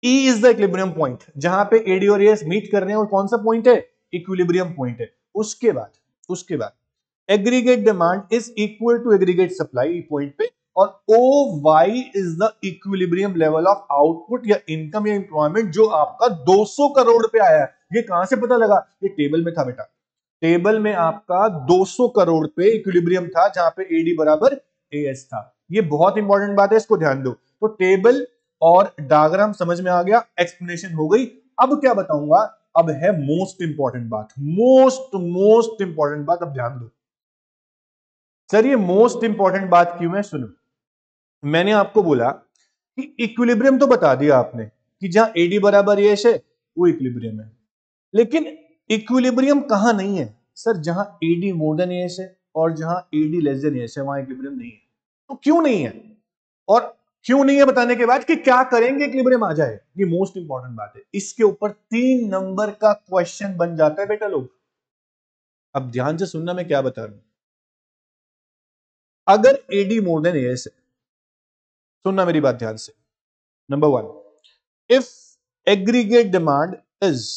E is the equilibrium point जहां पे एडी और एस मीट कर रहे हैं और कौन सा पॉइंट है इक्विलिब्रियम पॉइंट है उसके बाद उसके बाद aggregate demand is equal to aggregate supply point पे और O Y is the equilibrium level of output या इनकम या इंप्लॉयमेंट जो आपका 200 करोड़ पे आया है ये कहां से पता लगा ये टेबल में था बेटा टेबल में आपका 200 करोड़ पे इक्विलिब्रियम था जहां पे एडी बराबर एएस था ये बहुत इंपॉर्टेंट बात है इसको ध्यान दो तो टेबल और डायग्राम समझ में आ गया एक्सप्लेनेशन हो गई अब क्या बताऊंगा अब है मोस्ट इंपॉर्टेंट बात मोस्ट मोस्ट इंपॉर्टेंट बात अब ध्यान दो सर ये मोस्ट इंपॉर्टेंट बात क्यों है सुनो मैंने आपको बोला कि इक्विलिब्रियम तो बता दिया आपने कि जहां एडी बराबर ये है वो इक्विलिब्रियम है लेकिन इक्विलिब्रियम कहां नहीं है सर जहां एडी मोर देन ये है और जहां एडी लेस देन ये है वहां इक्विलिब्रियम नहीं है तो क्यों नहीं है और क्यों नहीं है बताने के बाद कि क्या करेंगे इक्विलिब्रियम आ जाए ये मोस्ट इंपॉर्टेंट बात है इसके ऊपर तीन नंबर का क्वेश्चन बन जाता है बेटा लोग अब ध्यान से सुनना मैं क्या बता रहा हूं अगर एडी मोर देन एस है सुनना मेरी बात ध्यान से number one if aggregate demand is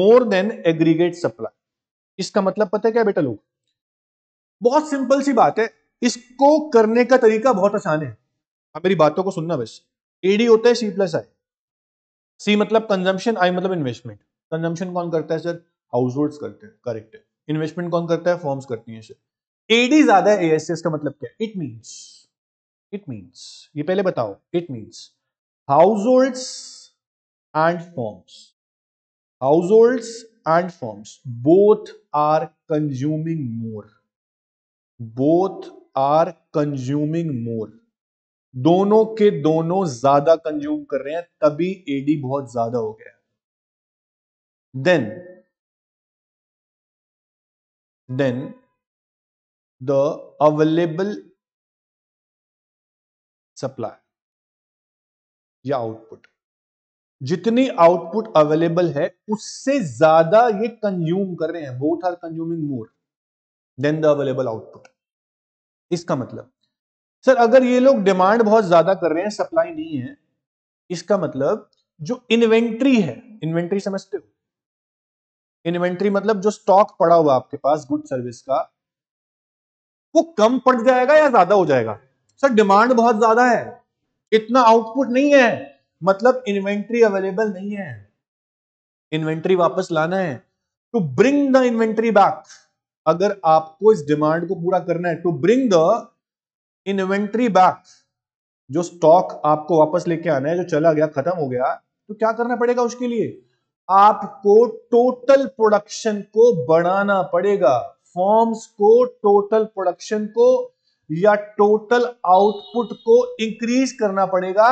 more than aggregate supply इसका मतलब पता है क्या बेटा लोग बहुत सिंपल सी बात है इसको करने का तरीका बहुत आसान है हाँ मेरी बातों को सुनना बस एडी होता है सी प्लस आई सी मतलब कंजम्पशन आई मतलब इन्वेस्टमेंट कंजम्पशन कौन करता है सर हाउस होल्ड करते हैं करेक्ट है इन्वेस्टमेंट कौन करता है फॉर्म्स करती हैं सर एडी ज्यादा है एस का मतलब क्या है इट मीन्स इट मीन्स ये पहले बताओ it means household and firms household and firms both are consuming more both are consuming more दोनों के दोनों ज्यादा कंज्यूम कर रहे हैं तभी एडी बहुत ज्यादा हो गया then then the available supply या आउटपुट जितनी आउटपुट अवेलेबल है उससे ज्यादा ये कंज्यूम कर रहे हैं both are consuming more than the available output इसका मतलब सर अगर ये लोग डिमांड बहुत ज्यादा कर रहे हैं सप्लाई नहीं है इसका मतलब जो इन्वेंट्री है इन्वेंट्री समझते हो इन्वेंट्री मतलब जो स्टॉक पड़ा हुआ आपके पास गुड सर्विस का वो कम पड़ जाएगा या ज्यादा हो जाएगा सर डिमांड बहुत ज्यादा है इतना आउटपुट नहीं है मतलब इन्वेंट्री अवेलेबल नहीं है इन्वेंट्री वापस लाना है to bring the inventory back अगर आपको इस डिमांड को पूरा करना है to bring the inventory back जो स्टॉक आपको वापस लेके आना है जो चला गया खत्म हो गया तो क्या करना पड़ेगा उसके लिए आपको टोटल प्रोडक्शन को बढ़ाना पड़ेगा फॉर्म्स को टोटल प्रोडक्शन को या टोटल आउटपुट को इंक्रीज करना पड़ेगा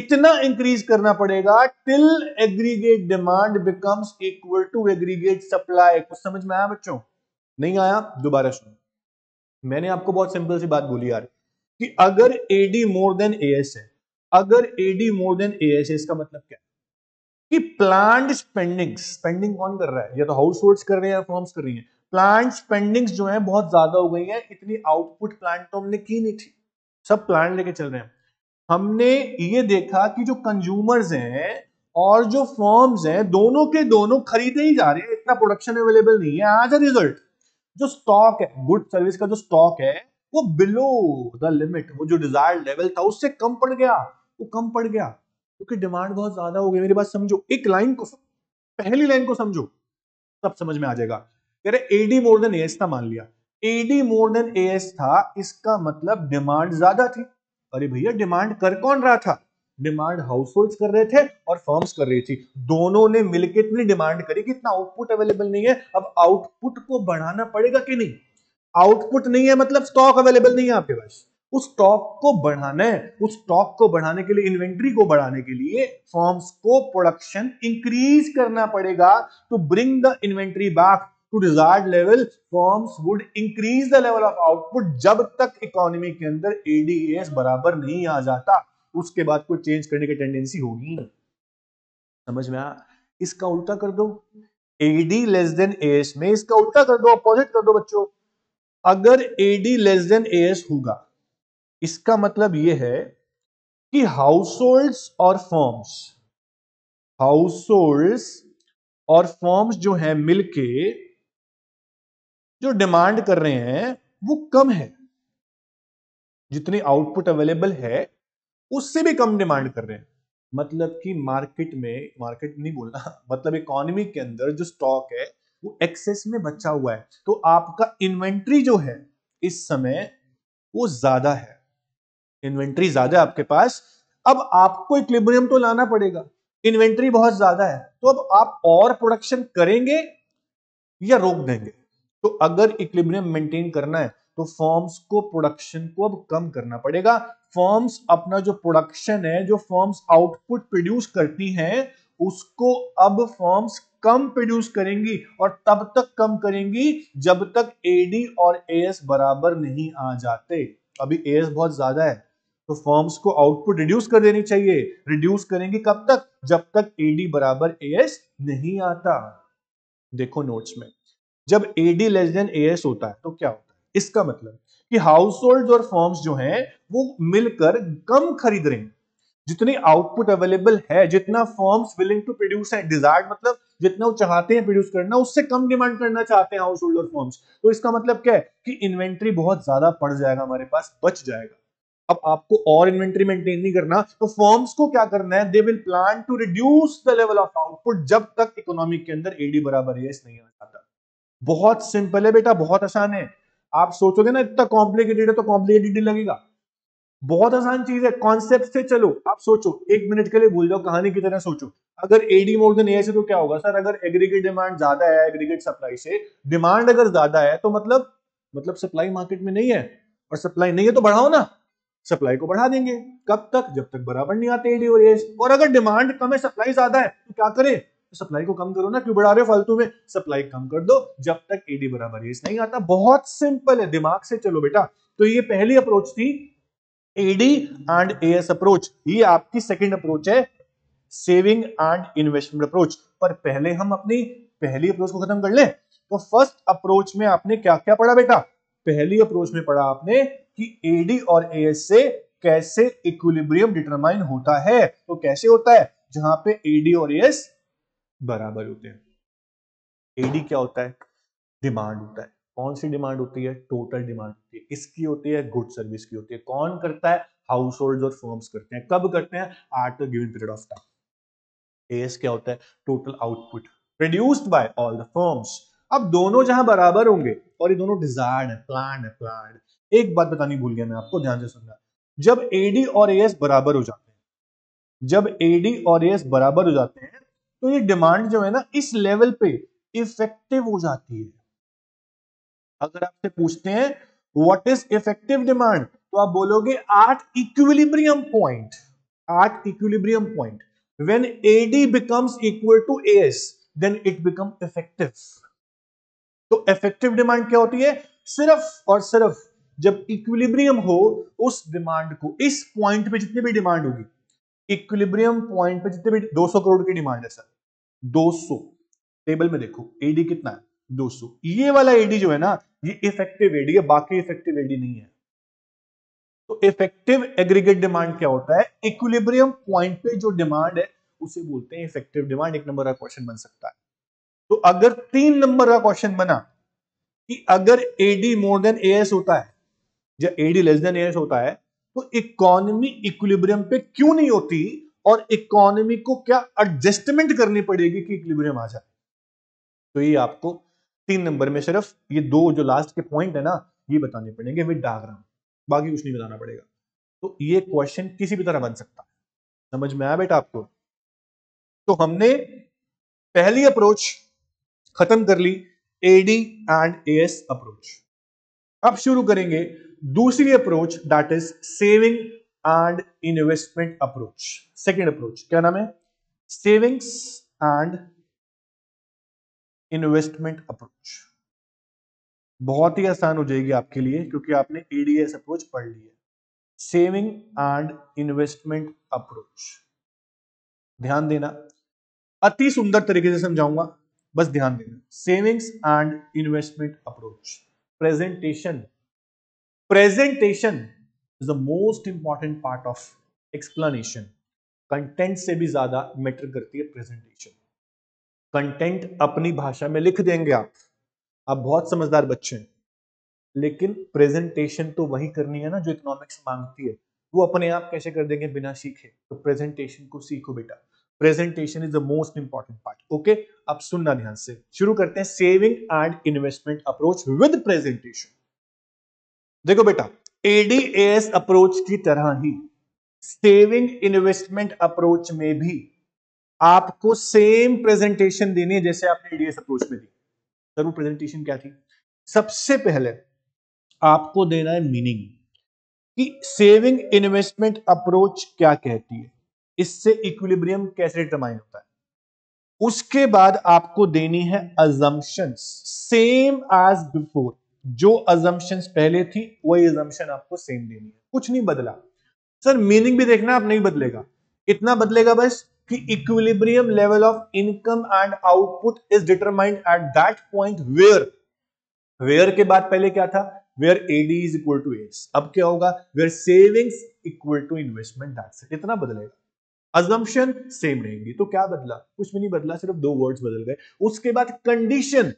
इतना इंक्रीज करना पड़ेगा till aggregate demand becomes equal to aggregate supply कुछ समझ में आया बच्चों नहीं आया दोबारा सुनो मैंने आपको बहुत सिंपल सी बात बोली यार कि अगर एडी मोर देन AS है अगर एडी मोर देन AS है इसका मतलब क्या कि प्लांट स्पेंडिंग स्पेंडिंग कौन कर रहा है या तो हाउस होल्ड कर रहे हैं या फॉर्म्स कर रही है प्लांट स्पेंडिंग्स जो है बहुत ज्यादा हो गई है इतनी आउटपुट प्लांट तो हमने की नहीं थी सब प्लांट लेके चल रहे हैं हमने ये देखा कि जो कंज्यूमर्स हैं और जो फॉर्म्स हैं दोनों के दोनों खरीदे ही जा रहे हैं इतना प्रोडक्शन अवेलेबल नहीं है एज अ रिजल्ट जो स्टॉक है गुड सर्विस का जो स्टॉक है वो बिलो द लिमिट वो जो डिजायर लेवल था उससे कम पड़ गया वो कम पड़ गया क्योंकि डिमांड बहुत ज्यादा हो गई मेरी बात समझो एक लाइन को पहली लाइन को समझो सब समझ में आ जाएगा कह रहे एडी मोर देन एस था मान लिया एडी मोर देन एस था इसका मतलब डिमांड ज्यादा थी अरे भैया डिमांड कर कौन रहा था डिमांड हाउस होल्ड कर रहे थे और फर्म्स कर रही थी दोनों ने मिलकर इतनी डिमांड करी कि इतना आउटपुट अवेलेबल नहीं है अब आउटपुट को बढ़ाना पड़ेगा कि नहीं आउटपुट नहीं है मतलब स्टॉक अवेलेबल नहीं है आपके पास उस स्टॉक को बढ़ाना है उस स्टॉक को बढ़ाने के लिए इन्वेंट्री को बढ़ाने के लिए फॉर्म्स को प्रोडक्शन इंक्रीज करना पड़ेगा to bring the inventory back to desired level firms would increase the level of output जब तक इकोनॉमी के अंदर एडीएस बराबर नहीं आ जाता उसके बाद कोई चेंज करने की टेंडेंसी होगी समझ में आया इसका उल्टा कर दो एडी लेस देन एस में इसका उल्टा कर दो अपोजिट कर दो बच्चों अगर AD लेस देन AS होगा इसका मतलब यह है कि हाउसहोल्ड्स और हाउस हाउसहोल्ड्स और फॉर्म्स जो हैं मिलके जो डिमांड कर रहे हैं वो कम है जितनी आउटपुट अवेलेबल है उससे भी कम डिमांड कर रहे हैं मतलब कि मार्केट में मार्केट नहीं बोलना मतलब इकोनॉमी के अंदर जो स्टॉक है वो एक्सेस में बचा हुआ है तो आपका इन्वेंट्री जो है इस समय वो ज्यादा है इन्वेंट्री ज्यादा है आपके पास अब आपको इक्लिब्रियम तो लाना पड़ेगा इन्वेंट्री बहुत ज्यादा है तो अब आप और प्रोडक्शन करेंगे या रोक देंगे तो अगर इक्लिब्रियम मेंटेन करना है तो फॉर्म्स को प्रोडक्शन को अब कम करना पड़ेगा फॉर्म्स अपना जो प्रोडक्शन है जो फॉर्म्स आउटपुट प्रोड्यूस करती हैं उसको अब फॉर्म्स कम प्रोड्यूस करेंगी और तब तक कम करेंगी जब तक एडी और एएस बराबर नहीं आ जाते अभी एएस बहुत ज्यादा है तो फॉर्म्स को आउटपुट रिड्यूस कर देनी चाहिए रिड्यूस करेंगे कब तक जब तक एडी बराबर एएस नहीं आता देखो नोट्स में जब एडी लेस देन एएस होता है तो क्या होता है इसका मतलब कि हाउस होल्ड और फॉर्म्स जो हैं वो मिलकर कम खरीद रहे हैं जितनी आउटपुट अवेलेबल है जितना फॉर्म्स विलिंग टू प्रोड्यूस है डिजायर्ड मतलब जितना वो चाहते हैं प्रोड्यूस करना उससे कम डिमांड करना चाहते हैं हाउस होल्डर फॉर्म्स तो इसका मतलब क्या है कि इन्वेंट्री बहुत ज्यादा पड़ जाएगा हमारे पास बच जाएगा अब आपको और इन्वेंट्री मेंटेन नहीं करना तो फॉर्म्स को क्या करना है they will plan to reduce the level of output जब तक इकोनॉमी के अंदर एडी बराबर एस नहीं आ जाता बहुत सिंपल है बेटा बहुत आसान है आप सोचोगे ना इतना कॉम्प्लिकेटेड है तो कॉम्प्लिकेटेड लगेगा बहुत आसान चीज है कॉन्सेप्ट से चलो आप सोचो एक मिनट के लिए भूल जाओ कहानी की तरह सोचो अगर एडी मोर देन ए से तो क्या होगा सर अगर एग्रीगेट डिमांड ज्यादा है एग्रीगेट सप्लाई से डिमांड अगर ज्यादा है तो मतलब मतलब सप्लाई मार्केट में नहीं है और सप्लाई नहीं है तो बढ़ाओ ना सप्लाई को बढ़ा देंगे कब तक जब तक बराबर नहीं आते एडी और एस और अगर डिमांड कम है सप्लाई ज्यादा है तो क्या करें तो सप्लाई को कम करो ना क्यों बढ़ा रहे हो फालतू में सप्लाई कम कर दो जब तक एडी बराबर एस नहीं आता बहुत सिंपल है दिमाग से चलो बेटा तो ये पहली अप्रोच थी AD and A S approach ये आपकी सेकेंड अप्रोच है सेविंग एंड इन्वेस्टमेंट अप्रोच पर पहले हम अपनी पहली अप्रोच को खत्म कर ले तो फर्स्ट अप्रोच में आपने क्या क्या पढ़ा बेटा पहली अप्रोच में पढ़ा आपने कि एडी और ए एस से कैसे इक्विलिब्रियम डिटरमाइन होता है तो कैसे होता है जहां पे एडी और एस बराबर होते हैं एडी क्या होता है डिमांड होता है कौन सी डिमांड होती है टोटल डिमांड होती है किसकी होती है गुड सर्विस की होती है कौन करता है हाउस होल्ड और फर्म्स करते हैं कब करते हैं at a period of time S क्या होता है total output produced by all the firms अब दोनों जहां बराबर होंगे और ये दोनों डिजायर्ड है प्लान है प्लान एक बात बतानी भूल गया मैं आपको ध्यान से सुनना जब एडी और एस बराबर हो जाते हैं जब एडी और एस बराबर हो जाते हैं तो ये डिमांड जो है ना इस लेवल पे इफेक्टिव हो जाती है अगर आपसे पूछते हैं व्हाट इज इफेक्टिव डिमांड तो आप बोलोगे at equilibrium point at equilibrium point when AD becomes equal to S then it become effective तो इफेक्टिव डिमांड क्या होती है सिर्फ और सिर्फ जब इक्विलिब्रियम हो उस डिमांड को इस पॉइंट पे जितनी भी डिमांड होगी इक्विलिब्रियम पॉइंट पे जितने भी 200 करोड़ की डिमांड है सर 200 टेबल में देखो एडी कितना है 200 ये वाला एडी जो है ना ये इफेक्टिव एडी है बाकी इफेक्टिव एडी नहीं है तो इफेक्टिव एग्रीगेट डिमांड क्या होता है इक्विलिब्रियम पॉइंट पे जो डिमांड है उसे बोलते हैं इफेक्टिव डिमांड एक नंबर का क्वेश्चन बन सकता है तो अगर तीन नंबर का क्वेश्चन बना कि अगर एडी मोर देन एएस होता है या एडी लेस देन एएस होता है तो इकोनॉमी इक्विलिब्रियम पे क्यों नहीं होती और इकोनॉमी को क्या एडजस्टमेंट करनी पड़ेगी कि इक्विलिब्रियम आ जाए तो ये आपको तीन नंबर में सिर्फ ये दो जो लास्ट के पॉइंट है ना ये बताने पड़ेंगे विद डायग्राम बाकी कुछ नहीं बताना पड़ेगा तो ये क्वेश्चन किसी भी तरह बन सकता है समझ में आया बेटा आपको तो हमने पहली अप्रोच खत्म कर ली एडी एंड एएस अप्रोच अब शुरू करेंगे दूसरी approach that is saving and investment approach second approach क्या नाम है सेविंग्स एंड इन्वेस्टमेंट अप्रोच बहुत ही आसान हो जाएगी आपके लिए क्योंकि आपने एडीएस e अप्रोच पढ़ लिया सेविंग एंड इन्वेस्टमेंट अप्रोच ध्यान देना अति सुंदर तरीके से समझाऊंगा बस ध्यान देना savings and investment approach presentation presentation is the most important part of explanation content से भी ज्यादा मैटर करती है प्रेजेंटेशन कंटेंट अपनी भाषा में लिख देंगे आप आप बहुत समझदार बच्चे हैं लेकिन प्रेजेंटेशन तो वही करनी है ना जो इकोनॉमिक्स मांगती है वो अपने आप कैसे कर देंगे बिना सीखे तो प्रेजेंटेशन को सीखो बेटा presentation is the most important part okay आप सुनना ध्यान से शुरू करते हैं saving and investment approach with presentation देखो बेटा एडीएस अप्रोच की तरह ही सेविंग इन्वेस्टमेंट अप्रोच में भी आपको सेम प्रेजेंटेशन देनी है जैसे आपने एडीएस अप्रोच में दी सर वो प्रेजेंटेशन क्या थी सबसे पहले आपको देना है मीनिंग कि सेविंग इन्वेस्टमेंट अप्रोच क्या कहती है इससे इक्विलिब्रियम कैसे डिटरमाइन होता है उसके बाद आपको देनी है अजम्पशंस सेम एज बिफोर जो अजम्पशंस पहले थी वही अजम्पशन आपको सेम देनी है कुछ नहीं बदला सर मीनिंग भी देखना आप नहीं बदलेगा इतना बदलेगा बस कि equilibrium level of income and output is determined at that point where where के बाद पहले क्या था where AD is equal to X अब क्या होगा where savings equal to investment that's इतना बदलेगा अजम्पन सेम रहेंगी तो क्या बदला कुछ भी नहीं बदला सिर्फ दो वर्ड्स बदल गए उसके बाद कंडीशन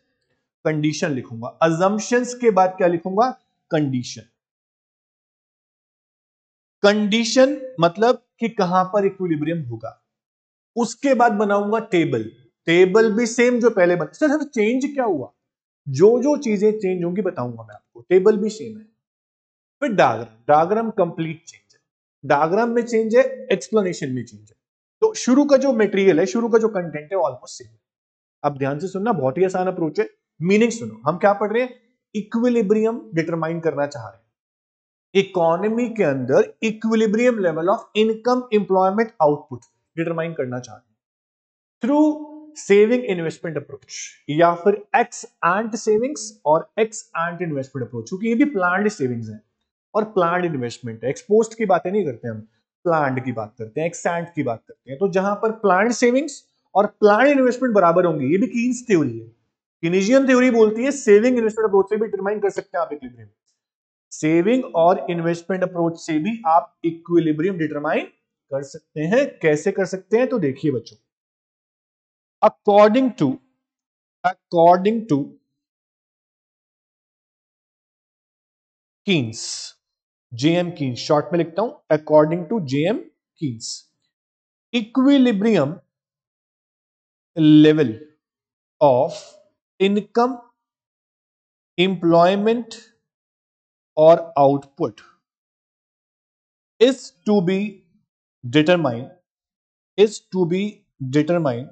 कंडीशन लिखूंगा अजम्पन्स के बाद क्या लिखूंगा कंडीशन कंडीशन मतलब कि कहां पर इक्विलिब्रियम होगा उसके बाद बनाऊंगा टेबल टेबल भी सेम जो पहले बना सर सर चेंज क्या हुआ जो जो चीजें चेंज होंगी बताऊंगा मैं आपको टेबल भी सेम है फिर डायग्राम डायग्राम कंप्लीट चेंज है डायग्राम में चेंज है एक्सप्लेनेशन में चेंज है तो शुरू का जो मटेरियल है शुरू का जो कंटेंट है ऑलमोस्ट सेम है अब ध्यान से सुनना बहुत ही आसान अप्रोच है मीनिंग सुनो हम क्या पढ़ रहे हैं इक्विलिब्रियम डिटरमाइन करना चाह रहे हैं इकोनॉमी के अंदर equilibrium level of income employment output determine करना चाहते हैं थ्रू सेविंग इन्वेस्टमेंट अप्रोच या फिर एक्स एंड सेविंग्स और एक्स एंड इन्वेस्टमेंट अप्रोच क्योंकि ये भी प्लान सेविंग्स है और प्लान इन्वेस्टमेंट है एक्सपोस्ट की बातें नहीं करते हम प्लान की बात करते हैं एक्सैंड की बात करते हैं तो जहां पर प्लान सेविंग्स और प्लान इन्वेस्टमेंट बराबर होंगे ये भी कीन्स थ्योरी है किनिजियन थ्योरी बोलती है सेविंग इन्वेस्टमेंट अप्रोच से भी डिटरमाइन कर सकते हैं आप इक्विलिब्रियम सेविंग और इन्वेस्टमेंट अप्रोच से भी आप इक्विलिब्रियम डिटरमाइन कर सकते हैं कैसे कर सकते हैं तो देखिए बच्चों according to according to Keynes JM Keynes short में लिखता हूं according to JM Keynes equilibrium level of income employment और output is to be determine is to be determined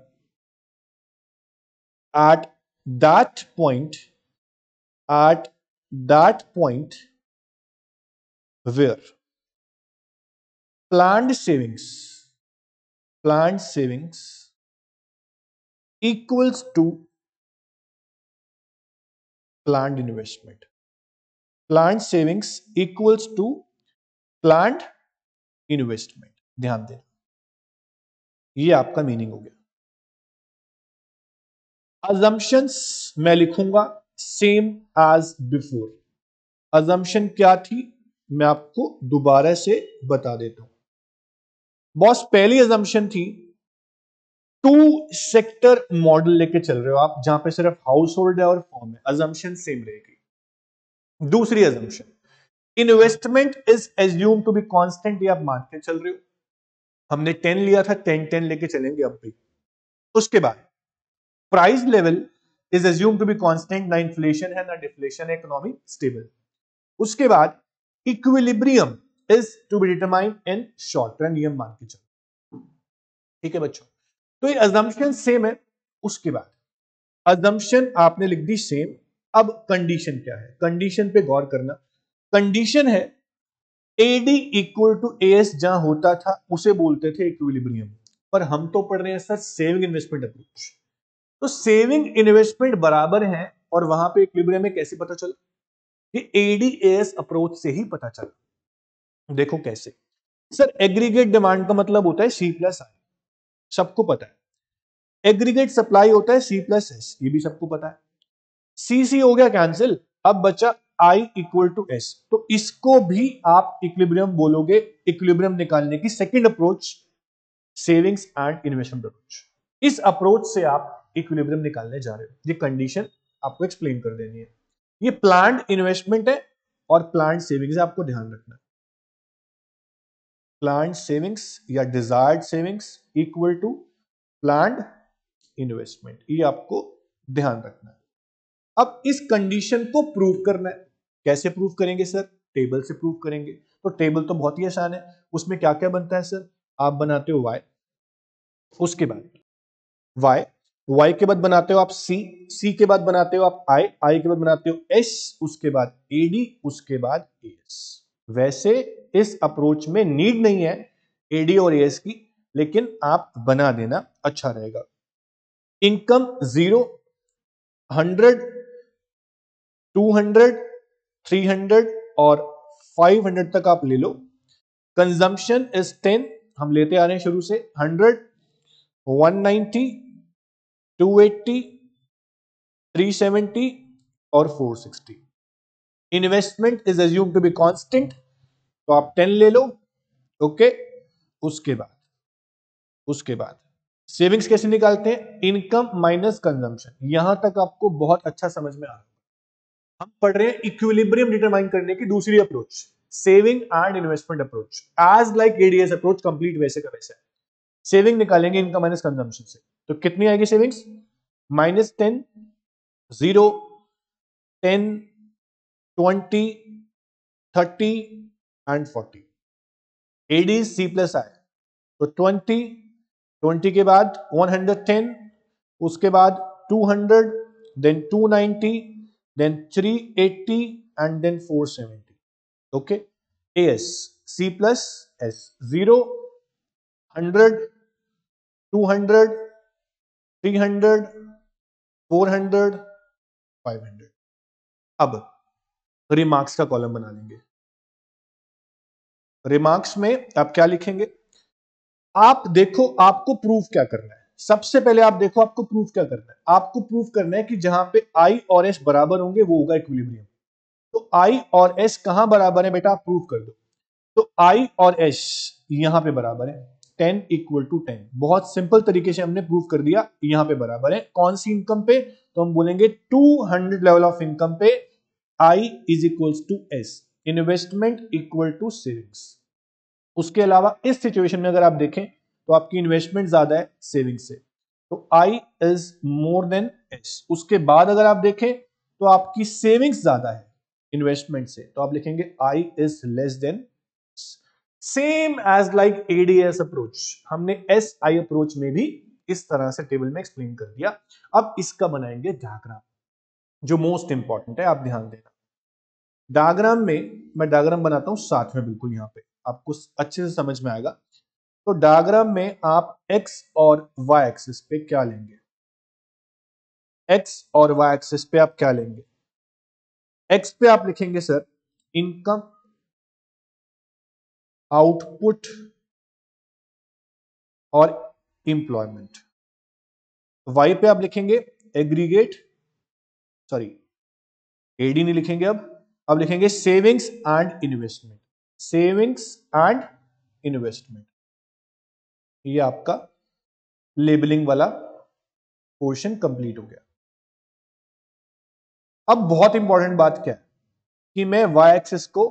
at that point at that point where planned savings planned savings equals to planned investment planned savings equals to planned investment ध्यान देना ये आपका मीनिंग हो गया अजम्पन्स मैं लिखूंगा सेम एज बिफोर अजम्पन क्या थी मैं आपको दोबारा से बता देता हूं बॉस पहली अजम्पन थी टू सेक्टर मॉडल लेके चल रहे हो आप जहां पे सिर्फ हाउस होल्ड है और फॉर्म है अजम्पन सेम रहेगी दूसरी assumption investment is assume to be constant ये आप मान के चल रहे हो हमने टेन लिया था टेन टेन लेके चलेंगे अब भी उसके बाद price level is assume to be constant ना इन्फ्लेशन है ना डिफ्लेशन है इकोनॉमी स्टेबल उसके बाद equilibrium is to be determined in short term नियम मान के चलो ठीक है बच्चों तो ये अजम्पन सेम है उसके बाद अजम्पन आपने लिख दी सेम अब कंडीशन क्या है कंडीशन पे गौर करना कंडीशन है AD equal to A S जहां होता था उसे बोलते थे इक्विलिब्रियम पर हम तो पढ़ रहे हैं सर सेविंग इन्वेस्टमेंट अप्रोच तो सेविंग इन्वेस्टमेंट बराबर है और वहां पे इक्विलिब्रियम में कैसे पता चला ये एडीएएस अप्रोच से ही पता चला देखो कैसे सर एग्रीगेट डिमांड का मतलब होता है सी प्लस आई सबको पता है एग्रीगेट सप्लाई होता है सी प्लस एस ये भी सबको पता है सी सी हो गया कैंसिल अब बचा आई इक्वल टू एस तो इसको भी आप इक्विब्रियम बोलोगे इक्विब्रियम निकालने की second approach savings and investment approach इस अप्रोच से आप इक्विब्रियम निकालने जा रहे हो ये कंडीशन आपको एक्सप्लेन कर देनी है ये प्लांट इन्वेस्टमेंट है और प्लांट सेविंग्स आपको ध्यान रखना है प्लांट सेविंग्स या desired savings equal to planned investment ये आपको ध्यान रखना है अब इस कंडीशन को प्रूव करना है कैसे प्रूफ करेंगे सर टेबल से प्रूफ करेंगे तो टेबल तो बहुत ही आसान है उसमें क्या क्या बनता है सर आप बनाते हो वाई उसके बाद वाई वाई के बाद बनाते हो आप सी सी के बाद बनाते हो आप आई आई के बाद बनाते हो एस उसके बाद एडी उसके बाद एस वैसे इस अप्रोच में नीड नहीं है एडी और एस की लेकिन आप बना देना अच्छा रहेगा income zero hundred two hundred 300 और 500 तक आप ले लो कंजम्पशन इज 10 हम लेते आ रहे हैं शुरू से 100 190 280 370 और 460 investment is assume to be constant तो आप 10 ले लो ओके okay? उसके बाद उसके बाद सेविंग्स कैसे निकालते हैं इनकम माइनस कंजम्पशन यहां तक आपको बहुत अच्छा समझ में आ रहा है हम पढ़ रहे हैं इक्विलिब्रियम डिटरमाइन करने की दूसरी approach saving and investment approach as like ADS approach complete वैसे का वैसे सेविंग निकालेंगे इनकम माइनस कंजम्पशन से तो कितनी आएगी savings minus ten zero ten twenty thirty and forty AD C plus I तो ट्वेंटी ट्वेंटी के बाद वन हंड्रेड टेन उसके बाद two hundred then two ninety then 380 and then 470 okay as c plus s 0 100 200 300 400 500 अब रिमार्क्स का कॉलम बना लेंगे रिमार्क्स में आप क्या लिखेंगे आप देखो आपको प्रूफ क्या करना है सबसे पहले आप देखो आपको प्रूफ क्या करना है आपको प्रूफ करना है कि जहां पे आई और एस बराबर होंगे वो होगा इक्विलिब्रियम तो आई और एस कहां बराबर है बेटा आप प्रूफ कर दो तो आई और एस यहां पे बराबर है टेन इक्वल टू टेन बहुत सिंपल तरीके से हमने प्रूफ कर दिया यहां पे बराबर है कौन सी इनकम पे तो हम बोलेंगे 200 लेवल ऑफ इनकम पे I is equal to S investment equal to savings उसके अलावा इस सिचुएशन में अगर आप देखें तो आपकी इन्वेस्टमेंट ज्यादा है सेविंग से तो I is more than S उसके बाद अगर आप देखें तो आपकी सेविंग्स ज्यादा है इन्वेस्टमेंट से तो आप लिखेंगे I is less than same as like ADS approach हमने एस आई अप्रोच में भी इस तरह से टेबल में एक्सप्लेन कर दिया अब इसका बनाएंगे डायग्राम जो मोस्ट इंपॉर्टेंट है आप ध्यान देना डायग्राम में मैं डायग्राम बनाता हूं साथ में बिल्कुल यहाँ पे आपको अच्छे से समझ में आएगा तो डायग्राम में आप एक्स और वाई एक्सिस पे क्या लेंगे एक्स और वाई एक्सिस पे आप क्या लेंगे एक्स पे आप लिखेंगे सर इनकम आउटपुट और एम्प्लॉयमेंट वाई पे आप लिखेंगे एग्रीगेट सॉरी एडी नहीं लिखेंगे अब अब लिखेंगे savings and investment savings and investment ये आपका लेबलिंग वाला पोर्शन कंप्लीट हो गया अब बहुत इंपॉर्टेंट बात क्या है कि मैं वाई एक्सिस को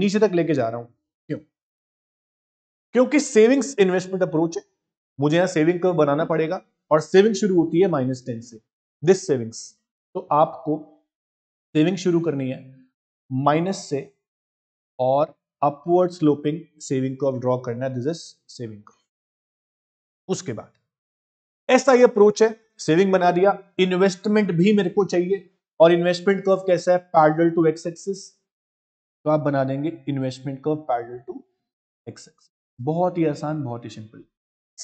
नीचे तक लेके जा रहा हूं क्यों क्योंकि सेविंग्स इन्वेस्टमेंट अप्रोच है मुझे यहां सेविंग को बनाना पड़ेगा और सेविंग शुरू होती है माइनस टेन से दिस सेविंग्स तो आपको सेविंग शुरू करनी है माइनस से और अपवर्ड स्लोपिंग सेविंग को ड्रॉ करना है दिस इज सेविंग को उसके बाद ऐसा ये अप्रोच है सेविंग बना दिया इन्वेस्टमेंट भी मेरे को चाहिए और इन्वेस्टमेंट कर्व कैसा है पैरेलल टू एक्स एक्सिस तो आप बना देंगे investment curve parallel to X axis बहुत ही आसान बहुत ही सिंपल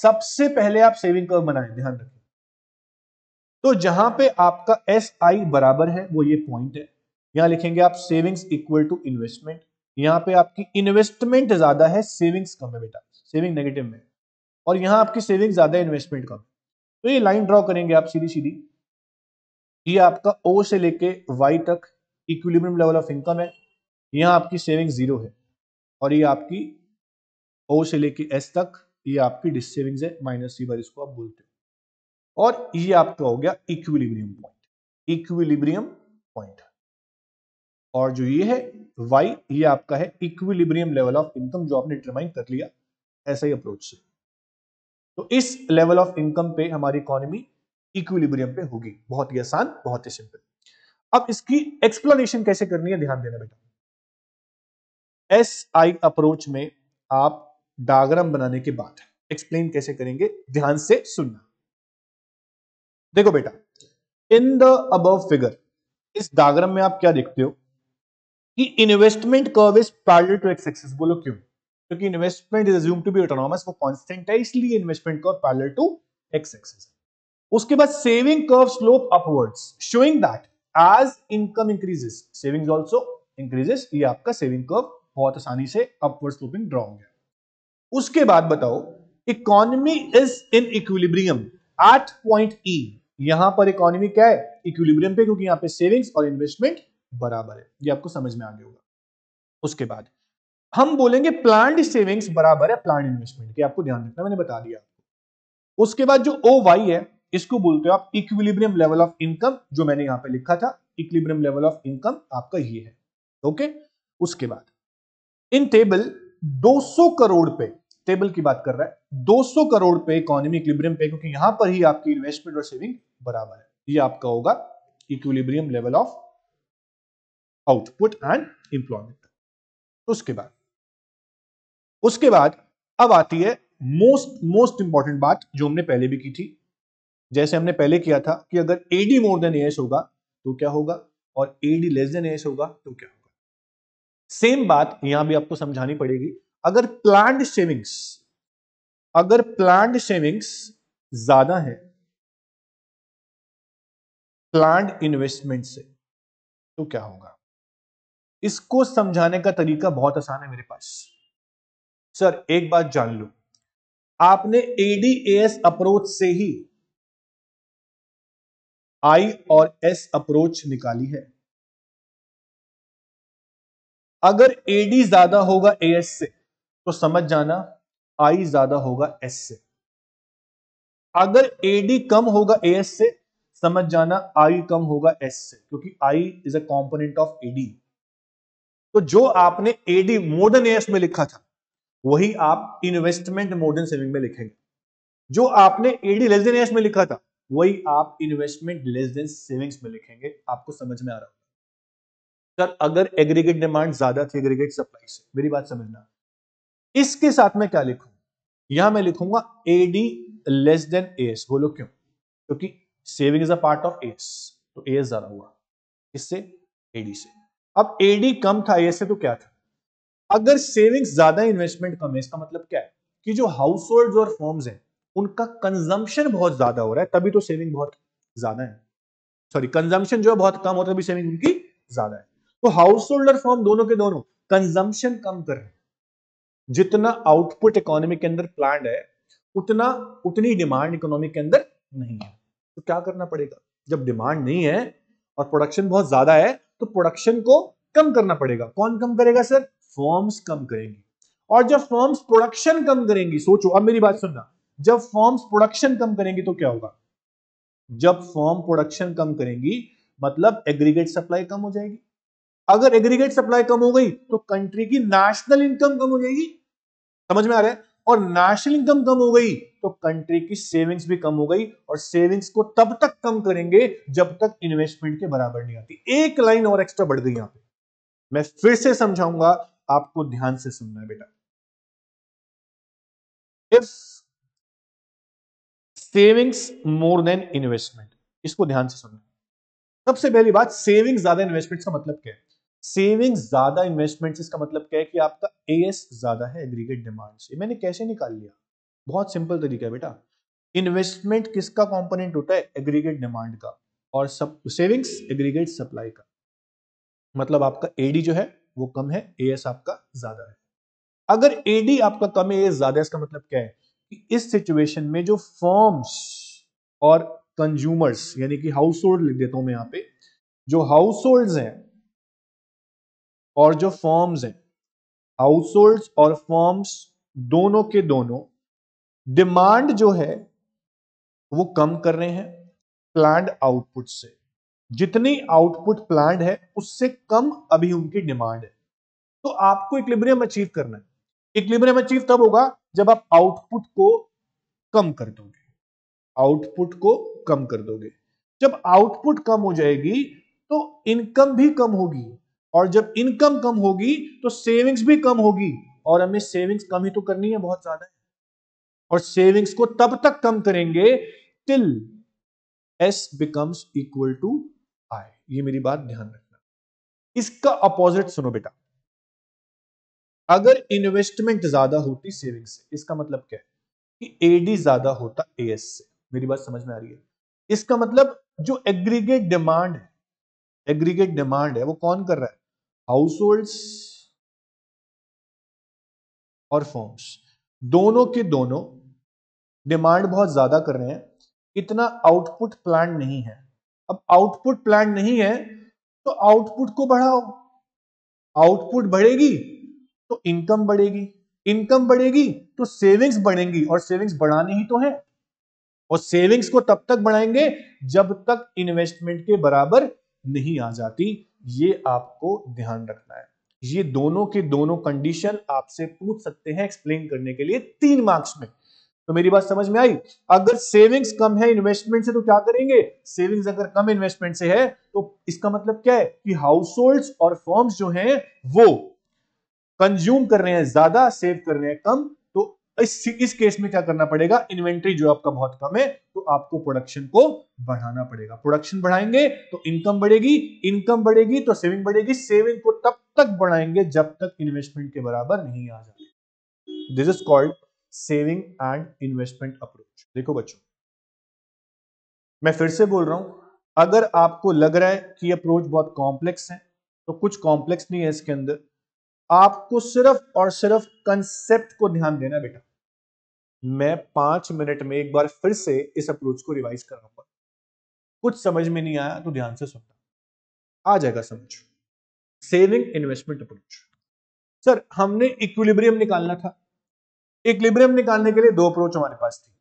सबसे पहले आप सेविंग कर्व बनाए ध्यान रखें तो जहां पे आपका एस आई बराबर है वो ये पॉइंट है यहां लिखेंगे आप सेविंग्स इक्वल टू इन्वेस्टमेंट यहां पे आपकी इन्वेस्टमेंट ज्यादा है सेविंग्स कम है बेटा सेविंग नेगेटिव में और यहाँ आपकी सेविंग ज्यादा इन्वेस्टमेंट का तो ये लाइन ड्रॉ करेंगे आप सीधी सीधी ये आपका ओ से लेके वाई तक इक्विलिब्रियम लेवल ऑफ इनकम है यहाँ आपकी सेविंग जीरो है और ये आपकी ओ से लेके एस तक ये आपकी डिस सेविंग्स है माइनस सी बार इसको आप बोलते हो और ये आपका हो गया इक्विलिब्रियम पॉइंट इक्विलिब्रियम पॉइंट और जो ये है वाई ये आपका है इक्विलिब्रियम लेवल ऑफ इनकम जो आपने डिटरमाइन कर लिया ऐसा ही अप्रोच से तो इस लेवल ऑफ इनकम पे हमारी इकोनॉमी इक्विलिब्रियम पे होगी बहुत ही आसान बहुत ही सिंपल अब इसकी एक्सप्लेनेशन कैसे करनी है ध्यान देना बेटा एस आई अप्रोच में आप डायग्राम बनाने के बाद एक्सप्लेन कैसे करेंगे ध्यान से सुनना देखो बेटा इन द अब फिगर इस डायग्राम में आप क्या देखते हो कि investment curve is parallel to X axis बोलो क्यों क्योंकि investment is assume to be autonomous वो कॉन्स्टेंट है इसलिए investment curve parallel to X axis उसके बाद saving curve slope upwards showing that as income increases savings also increases ये आपका सेविंग कर्व बहुत आसानी से अपवर्ड स्लोपिंग ड्रॉ हो गया उसके बाद बताओ economy is in equilibrium at point E यहां पर इकोनॉमी क्या है इक्विलिब्रियम पे क्योंकि यहां पे सेविंग्स और इन्वेस्टमेंट बराबर है ये आपको समझ में आ गया होगा उसके बाद हम बोलेंगे प्लांट सेविंग्स बराबर है प्लांट इन्वेस्टमेंट के आपको ध्यान रखना मैंने बता दिया उसके बाद जो ओ वाई है इसको बोलते हो आप इक्विलिब्रियम लेवल ऑफ इनकम जो मैंने यहां पे लिखा था इक्विलिब्रियम लेवल ऑफ इनकम आपका ये है ओके उसके बाद इन टेबल 200 करोड़ पे टेबल की बात कर रहा है 200 करोड़ पे इकोनॉमी इक्विलिब्रियम पे क्योंकि यहां पर ही आपकी इन्वेस्टमेंट और सेविंग बराबर है ये आपका होगा equilibrium level of output and employment उसके बाद उसके बाद अब आती है मोस्ट मोस्ट इंपॉर्टेंट बात जो हमने पहले भी की थी जैसे हमने पहले किया था कि अगर एडी मोर देन एस होगा तो क्या होगा और एडी लेस देन एस होगा तो क्या होगा सेम बात यहां भी आपको समझानी पड़ेगी अगर प्लांट सेविंग्स अगर प्लांट सेविंग्स ज्यादा है प्लांट इन्वेस्टमेंट से तो क्या होगा इसको समझाने का तरीका बहुत आसान है मेरे पास सर एक बात जान लो आपने एडीएस अप्रोच से ही आई और एस अप्रोच निकाली है अगर एडी ज्यादा होगा एएस से तो समझ जाना आई ज्यादा होगा एस से अगर एडी कम होगा एएस से समझ जाना आई कम होगा एस से क्योंकि I is a component of AD तो जो आपने एडी मोडर्न एएस में लिखा था वही आप इन्वेस्टमेंट मॉडर्न सेविंग में लिखेंगे जो आपने एडी लेस देन एस में लिखा था वही आप इन्वेस्टमेंट लेस देन सेविंग्स में लिखेंगे आपको समझ में आ रहा होगा सर अगर एग्रीगेट डिमांड ज्यादा थी एग्रीगेट सप्लाई से मेरी बात समझना इसके साथ में क्या लिखूंगा यहां मैं लिखूंगा एडी लेस देन एस बोलो क्यों क्योंकि saving is a part of S तो एस ज्यादा हुआ इससे एडी से अब एडी कम था एस से तो क्या था अगर सेविंग्स ज्यादा इन्वेस्टमेंट कम है इसका मतलब क्या है कि जो हाउस होल्ड और फॉर्म्स हैं उनका कंजम्पशन बहुत ज्यादा हो रहा है तभी तो सेविंग बहुत ज्यादा है सॉरी कंजम्पशन जो है बहुत कम होता है तभी सेविंग उनकी ज्यादा है तो हाउस होल्ड और फॉर्म दोनों के दोनों कंजम्पशन कम कर रहे हैं जितना आउटपुट इकोनॉमी के अंदर प्लान है उतना उतनी डिमांड इकोनॉमी के अंदर नहीं है तो क्या करना पड़ेगा जब डिमांड नहीं है और प्रोडक्शन बहुत ज्यादा है तो प्रोडक्शन को कम करना पड़ेगा कौन कम करेगा सर फॉर्म्स कम करेंगी और जब फॉर्म्स प्रोडक्शन कम करेंगी सोचो अब मेरी बात सुनना जब फॉर्म्स प्रोडक्शन कम करेंगी तो क्या होगा जब फॉर्म प्रोडक्शन कम करेंगी मतलब एग्रीगेट सप्लाई कम हो जाएगी अगर एग्रीगेट सप्लाई कम हो गई तो कंट्री की नेशनल इनकम कम हो जाएगी समझ में आ रहा है और नेशनल इनकम कम हो गई तो कंट्री की सेविंग्स भी कम हो गई और सेविंग्स को तब तक कम करेंगे जब तक इन्वेस्टमेंट के बराबर नहीं आती एक लाइन और एक्स्ट्रा बढ़ गई यहां पे मैं फिर से समझाऊंगा आपको ध्यान से सुनना है बेटा if savings more than investment इसको ध्यान से सुनना सबसे पहली बात सेविंग्स ज्यादा इन्वेस्टमेंट का मतलब क्या है सेविंग्स ज्यादा इन्वेस्टमेंट इसका मतलब क्या है कि आपका एएस ज्यादा है एग्रीगेट डिमांड से मैंने कैसे निकाल लिया बहुत सिंपल तरीका है बेटा इन्वेस्टमेंट किसका कंपोनेंट होता है एग्रीगेट डिमांड का और सब सेविंग्स एग्रीगेट सप्लाई का मतलब आपका एडी जो है वो कम है ए एस आपका ज्यादा है अगर एडी आपका कम है एस ज्यादा इसका मतलब क्या है कि इस सिचुएशन में जो फॉर्म्स और कंज्यूमर्स यानी कि हाउस होल्ड लिख देता हूं मैं यहां पे जो हाउस होल्ड हैं और जो फॉर्म्स हैं हाउस होल्ड और फॉर्म्स दोनों के दोनों डिमांड जो है वो कम कर रहे हैं प्लांट आउटपुट से जितनी आउटपुट प्लान है उससे कम अभी उनकी डिमांड है तो आपको इक्लिब्रियम अचीव करना है इक्लिब्रियम अचीव तब होगा जब आप आउटपुट को कम कर दोगे आउटपुट को कम कर दोगे जब आउटपुट कम हो जाएगी तो इनकम भी कम होगी और जब इनकम कम होगी तो सेविंग्स भी कम होगी और हमें सेविंग्स कम ही तो करनी है बहुत ज्यादा और सेविंग्स को तब तक कम करेंगे till S becomes equal to I ये मेरी बात ध्यान रखना इसका अपोजिट सुनो बेटा अगर इन्वेस्टमेंट ज्यादा होती सेविंग से इसका मतलब क्या है कि एडी ज्यादा होता एएस से मेरी बात समझ में आ रही है इसका मतलब जो एग्रीगेट डिमांड है एग्रीगेट डिमांड है वो कौन कर रहा है हाउस होल्ड और फॉर्म्स दोनों के दोनों डिमांड बहुत ज्यादा कर रहे हैं इतना आउटपुट प्लान नहीं है अब आउटपुट प्लान नहीं है तो आउटपुट को बढ़ाओ आउटपुट बढ़ेगी तो इनकम बढ़ेगी इनकम बढ़ेगी तो सेविंग्स बढ़ेंगी और सेविंग्स बढ़ानी ही तो है और सेविंग्स को तब तक बढ़ाएंगे जब तक इन्वेस्टमेंट के बराबर नहीं आ जाती ये आपको ध्यान रखना है ये दोनों के दोनों कंडीशन आपसे पूछ सकते हैं एक्सप्लेन करने के लिए तीन मार्क्स में तो मेरी बात समझ में आई अगर सेविंग्स कम है इन्वेस्टमेंट से तो क्या करेंगे सेविंग्स अगर कम इन्वेस्टमेंट से है तो इसका मतलब क्या है कि हाउस होल्ड और फॉर्म्स जो हैं वो कंज्यूम कर रहे हैं ज्यादा सेव कर रहे हैं कम तो इस इस केस में क्या करना पड़ेगा इन्वेंट्री जो आपका बहुत कम है तो आपको प्रोडक्शन को बढ़ाना पड़ेगा प्रोडक्शन बढ़ाएंगे तो इनकम बढ़ेगी इनकम बढ़ेगी तो सेविंग बढ़ेगी सेविंग को तब तक बढ़ाएंगे जब तक इन्वेस्टमेंट के बराबर नहीं आ जाए this is called saving and investment approach देखो बच्चों मैं फिर से बोल रहा हूं अगर आपको लग रहा है कि अप्रोच बहुत कॉम्प्लेक्स है तो कुछ कॉम्प्लेक्स नहीं है इसके अंदर आपको सिर्फ और सिर्फ कंसेप्ट को ध्यान देना बेटा मैं पांच मिनट में एक बार फिर से इस अप्रोच को रिवाइज कर रहा हूं कुछ समझ में नहीं आया तो ध्यान से सुनता आ जाएगा समझ सेविंग इन्वेस्टमेंट अप्रोच सर हमने इक्विलिब्रियम निकालना था इक्लिब्रियम निकालने के लिए दो अप्रोच हमारे पास थी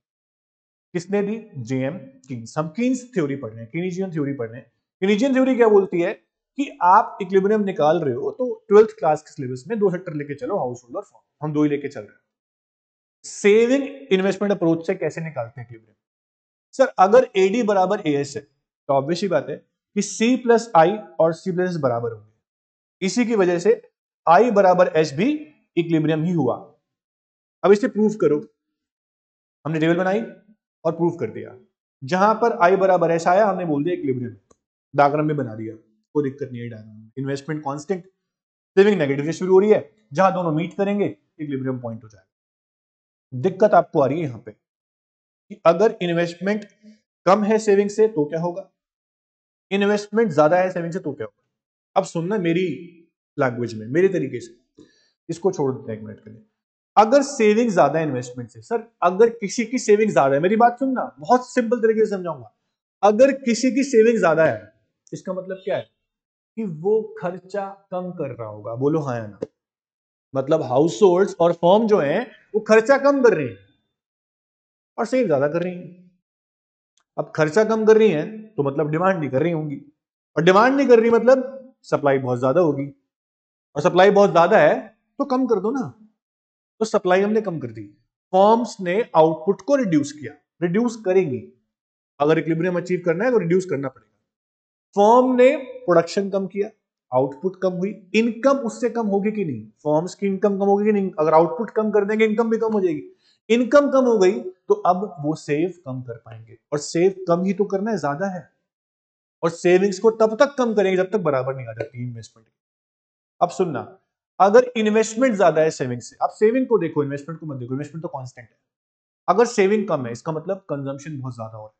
किसने दी जेएम किंग्स हम किंग्स थ्योरी पढ़ रहे हैं किनिजियन थ्योरी पढ़ रहे हैं किनिजियन थ्योरी क्या बोलती है कि आप इक्लिब्रियम निकाल रहे हो तो ट्वेल्थ क्लास के सिलेबस में दो सेक्टर लेके चलो हाउस होल्ड और फॉर्म हम दो ही लेके चल रहे हैं सेविंग इन्वेस्टमेंट अप्रोच से कैसे निकालते हैं इक्लिब्रियम सर अगर एडी बराबर ए एस है तो ऑब्वियस ही बात है कि सी प्लस आई और सी प्लस बराबर होंगे इसी की वजह से आई बराबर एस भी इक्लिब्रियम ही हुआ अब इसे प्रूफ करो हमने टेबल बनाई और प्रूफ कर दिया जहां पर आई बराबर ऐसा आया हमने बोल दिया इक्विलिब्रियम डायग्राम में बना दिया कोई दिक्कत नहीं है diagram investment constant saving negative से शुरू हो रही है जहां दोनों मीट करेंगे इक्विलिब्रियम पॉइंट हो जाएगा दिक्कत आपको आ रही है यहां पे कि अगर इन्वेस्टमेंट कम है सेविंग से तो क्या होगा इन्वेस्टमेंट ज्यादा है सेविंग से तो क्या होगा अब सुनना मेरी लैंग्वेज में मेरे तरीके से इसको छोड़ देते हैं एक मिनट के लिए अगर सेविंग ज्यादा इन्वेस्टमेंट से सर अगर किसी की सेविंग ज्यादा है मेरी बात सुनना बहुत सिंपल तरीके से समझाऊंगा अगर किसी की सेविंग ज्यादा है इसका मतलब क्या है कि वो खर्चा कम कर रहा होगा बोलो हाँ या ना मतलब हाउस होल्ड और फॉर्म जो है वो खर्चा कम कर रही है और सेव ज्यादा कर रही है अब खर्चा कम कर रही है तो मतलब डिमांड नहीं कर रही होंगी और डिमांड नहीं कर रही मतलब सप्लाई बहुत ज्यादा होगी और सप्लाई बहुत ज्यादा है तो कम कर दो ना तो सप्लाई हमने कम कर दी फॉर्म्स ने आउटपुट को रिड्यूस किया रिड्यूस करेंगी अगर इक्विलिब्रियम अचीव करना है तो रिड्यूस करना पड़ेगा फॉर्म ने प्रोडक्शन कम किया आउटपुट कम हुई इनकम उससे कम होगी कि नहीं फॉर्म्स की इनकम कम होगी कि नहीं अगर आउटपुट कम कर देंगे इनकम भी कम हो जाएगी इनकम कम हो गई तो अब वो सेव कम कर पाएंगे और सेव कम ही तो करना है ज्यादा है और सेविंग्स को तब तक कम करेंगे जब तक बराबर नहीं आ जाती इन्वेस्टमेंट अब सुनना अगर इन्वेस्टमेंट ज्यादा है सेविंग से आप सेविंग को देखो इन्वेस्टमेंट को मत देखो इन्वेस्टमेंट तो कांस्टेंट है अगर सेविंग कम है इसका मतलब कंजम्पशन बहुत ज्यादा हो रहा है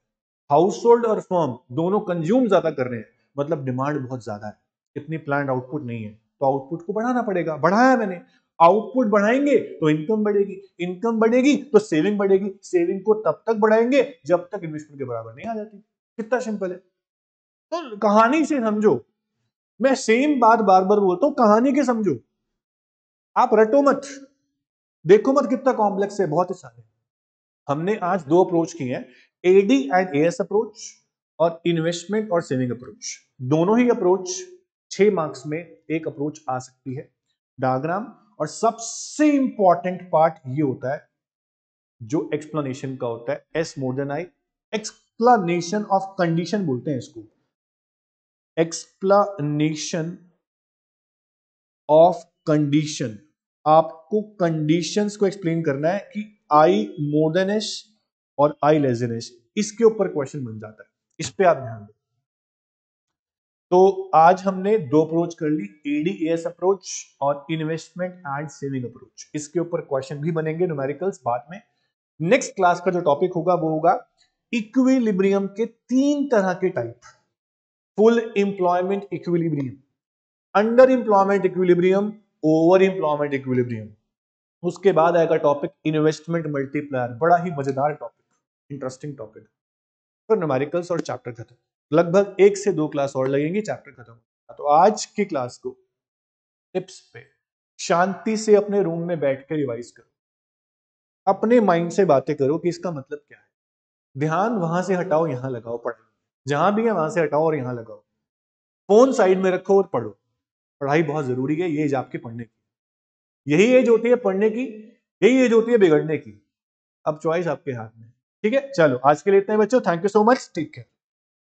हाउस होल्ड और फर्म दोनों कंज्यूम ज्यादा कर रहे हैं मतलब डिमांड बहुत ज्यादा है इतनी प्लांट आउटपुट नहीं है तो आउटपुट को बढ़ाना पड़ेगा बढ़ाया मैंने आउटपुट बढ़ाएंगे तो इनकम बढ़ेगी इनकम बढ़ेगी तो सेविंग बढ़ेगी सेविंग को तब तक बढ़ाएंगे जब तक इन्वेस्टमेंट के बराबर नहीं आ जाती कितना सिंपल है तो कहानी से समझो मैं सेम बात बार बार बोलता हूँ कहानी के समझो आप रटो मत देखो मत कितना कॉम्प्लेक्स है बहुत ही सारे हमने आज दो अप्रोच किए हैं एडी एंड एएस अप्रोच और इन्वेस्टमेंट और सेविंग अप्रोच दोनों ही अप्रोच छह मार्क्स में एक अप्रोच आ सकती है डायग्राम और सबसे इंपॉर्टेंट पार्ट ये होता है जो एक्सप्लेनेशन का होता है S more than I explanation of condition बोलते हैं इसको एक्सप्लेनेशन ऑफ कंडीशन आपको कंडीशंस को एक्सप्लेन करना है कि आई मोर देन एस और आई लेस देन एस इसके ऊपर क्वेश्चन बन जाता है इस पे आप ध्यान दें तो आज हमने दो अप्रोच कर ली एडीएस अप्रोच और इन्वेस्टमेंट एंड सेविंग अप्रोच इसके ऊपर क्वेश्चन भी बनेंगे न्यूमेरिकल्स बाद में नेक्स्ट क्लास का जो टॉपिक होगा वो होगा इक्विलिब्रियम के तीन तरह के type full employment equilibrium under employment equilibrium over employment equilibrium उसके बाद आएगा टॉपिक इन्वेस्टमेंट मल्टीप्लायर बड़ा ही मजेदार टॉपिक इंटरेस्टिंग टॉपिक फिर न्यूमेरिकल्स और चैप्टर खत्म लगभग एक से दो क्लास और लगेंगी चैप्टर खत्म तो आज की क्लास को टिप्स पे शांति से अपने रूम में बैठ के रिवाइज करो अपने माइंड से बातें करो कि इसका मतलब क्या है ध्यान वहां से हटाओ यहाँ लगाओ पढ़ो जहां भी है वहां से हटाओ और यहाँ लगाओ फोन साइड में रखो और पढ़ो पढ़ाई बहुत ज़रूरी है ये एज आपके पढ़ने की यही एज होती है पढ़ने की यही एज होती है बिगड़ने की अब चॉइस आपके हाथ में ठीक है चलो आज के लिए इतना बच्चों थैंक यू सो मच ठीक है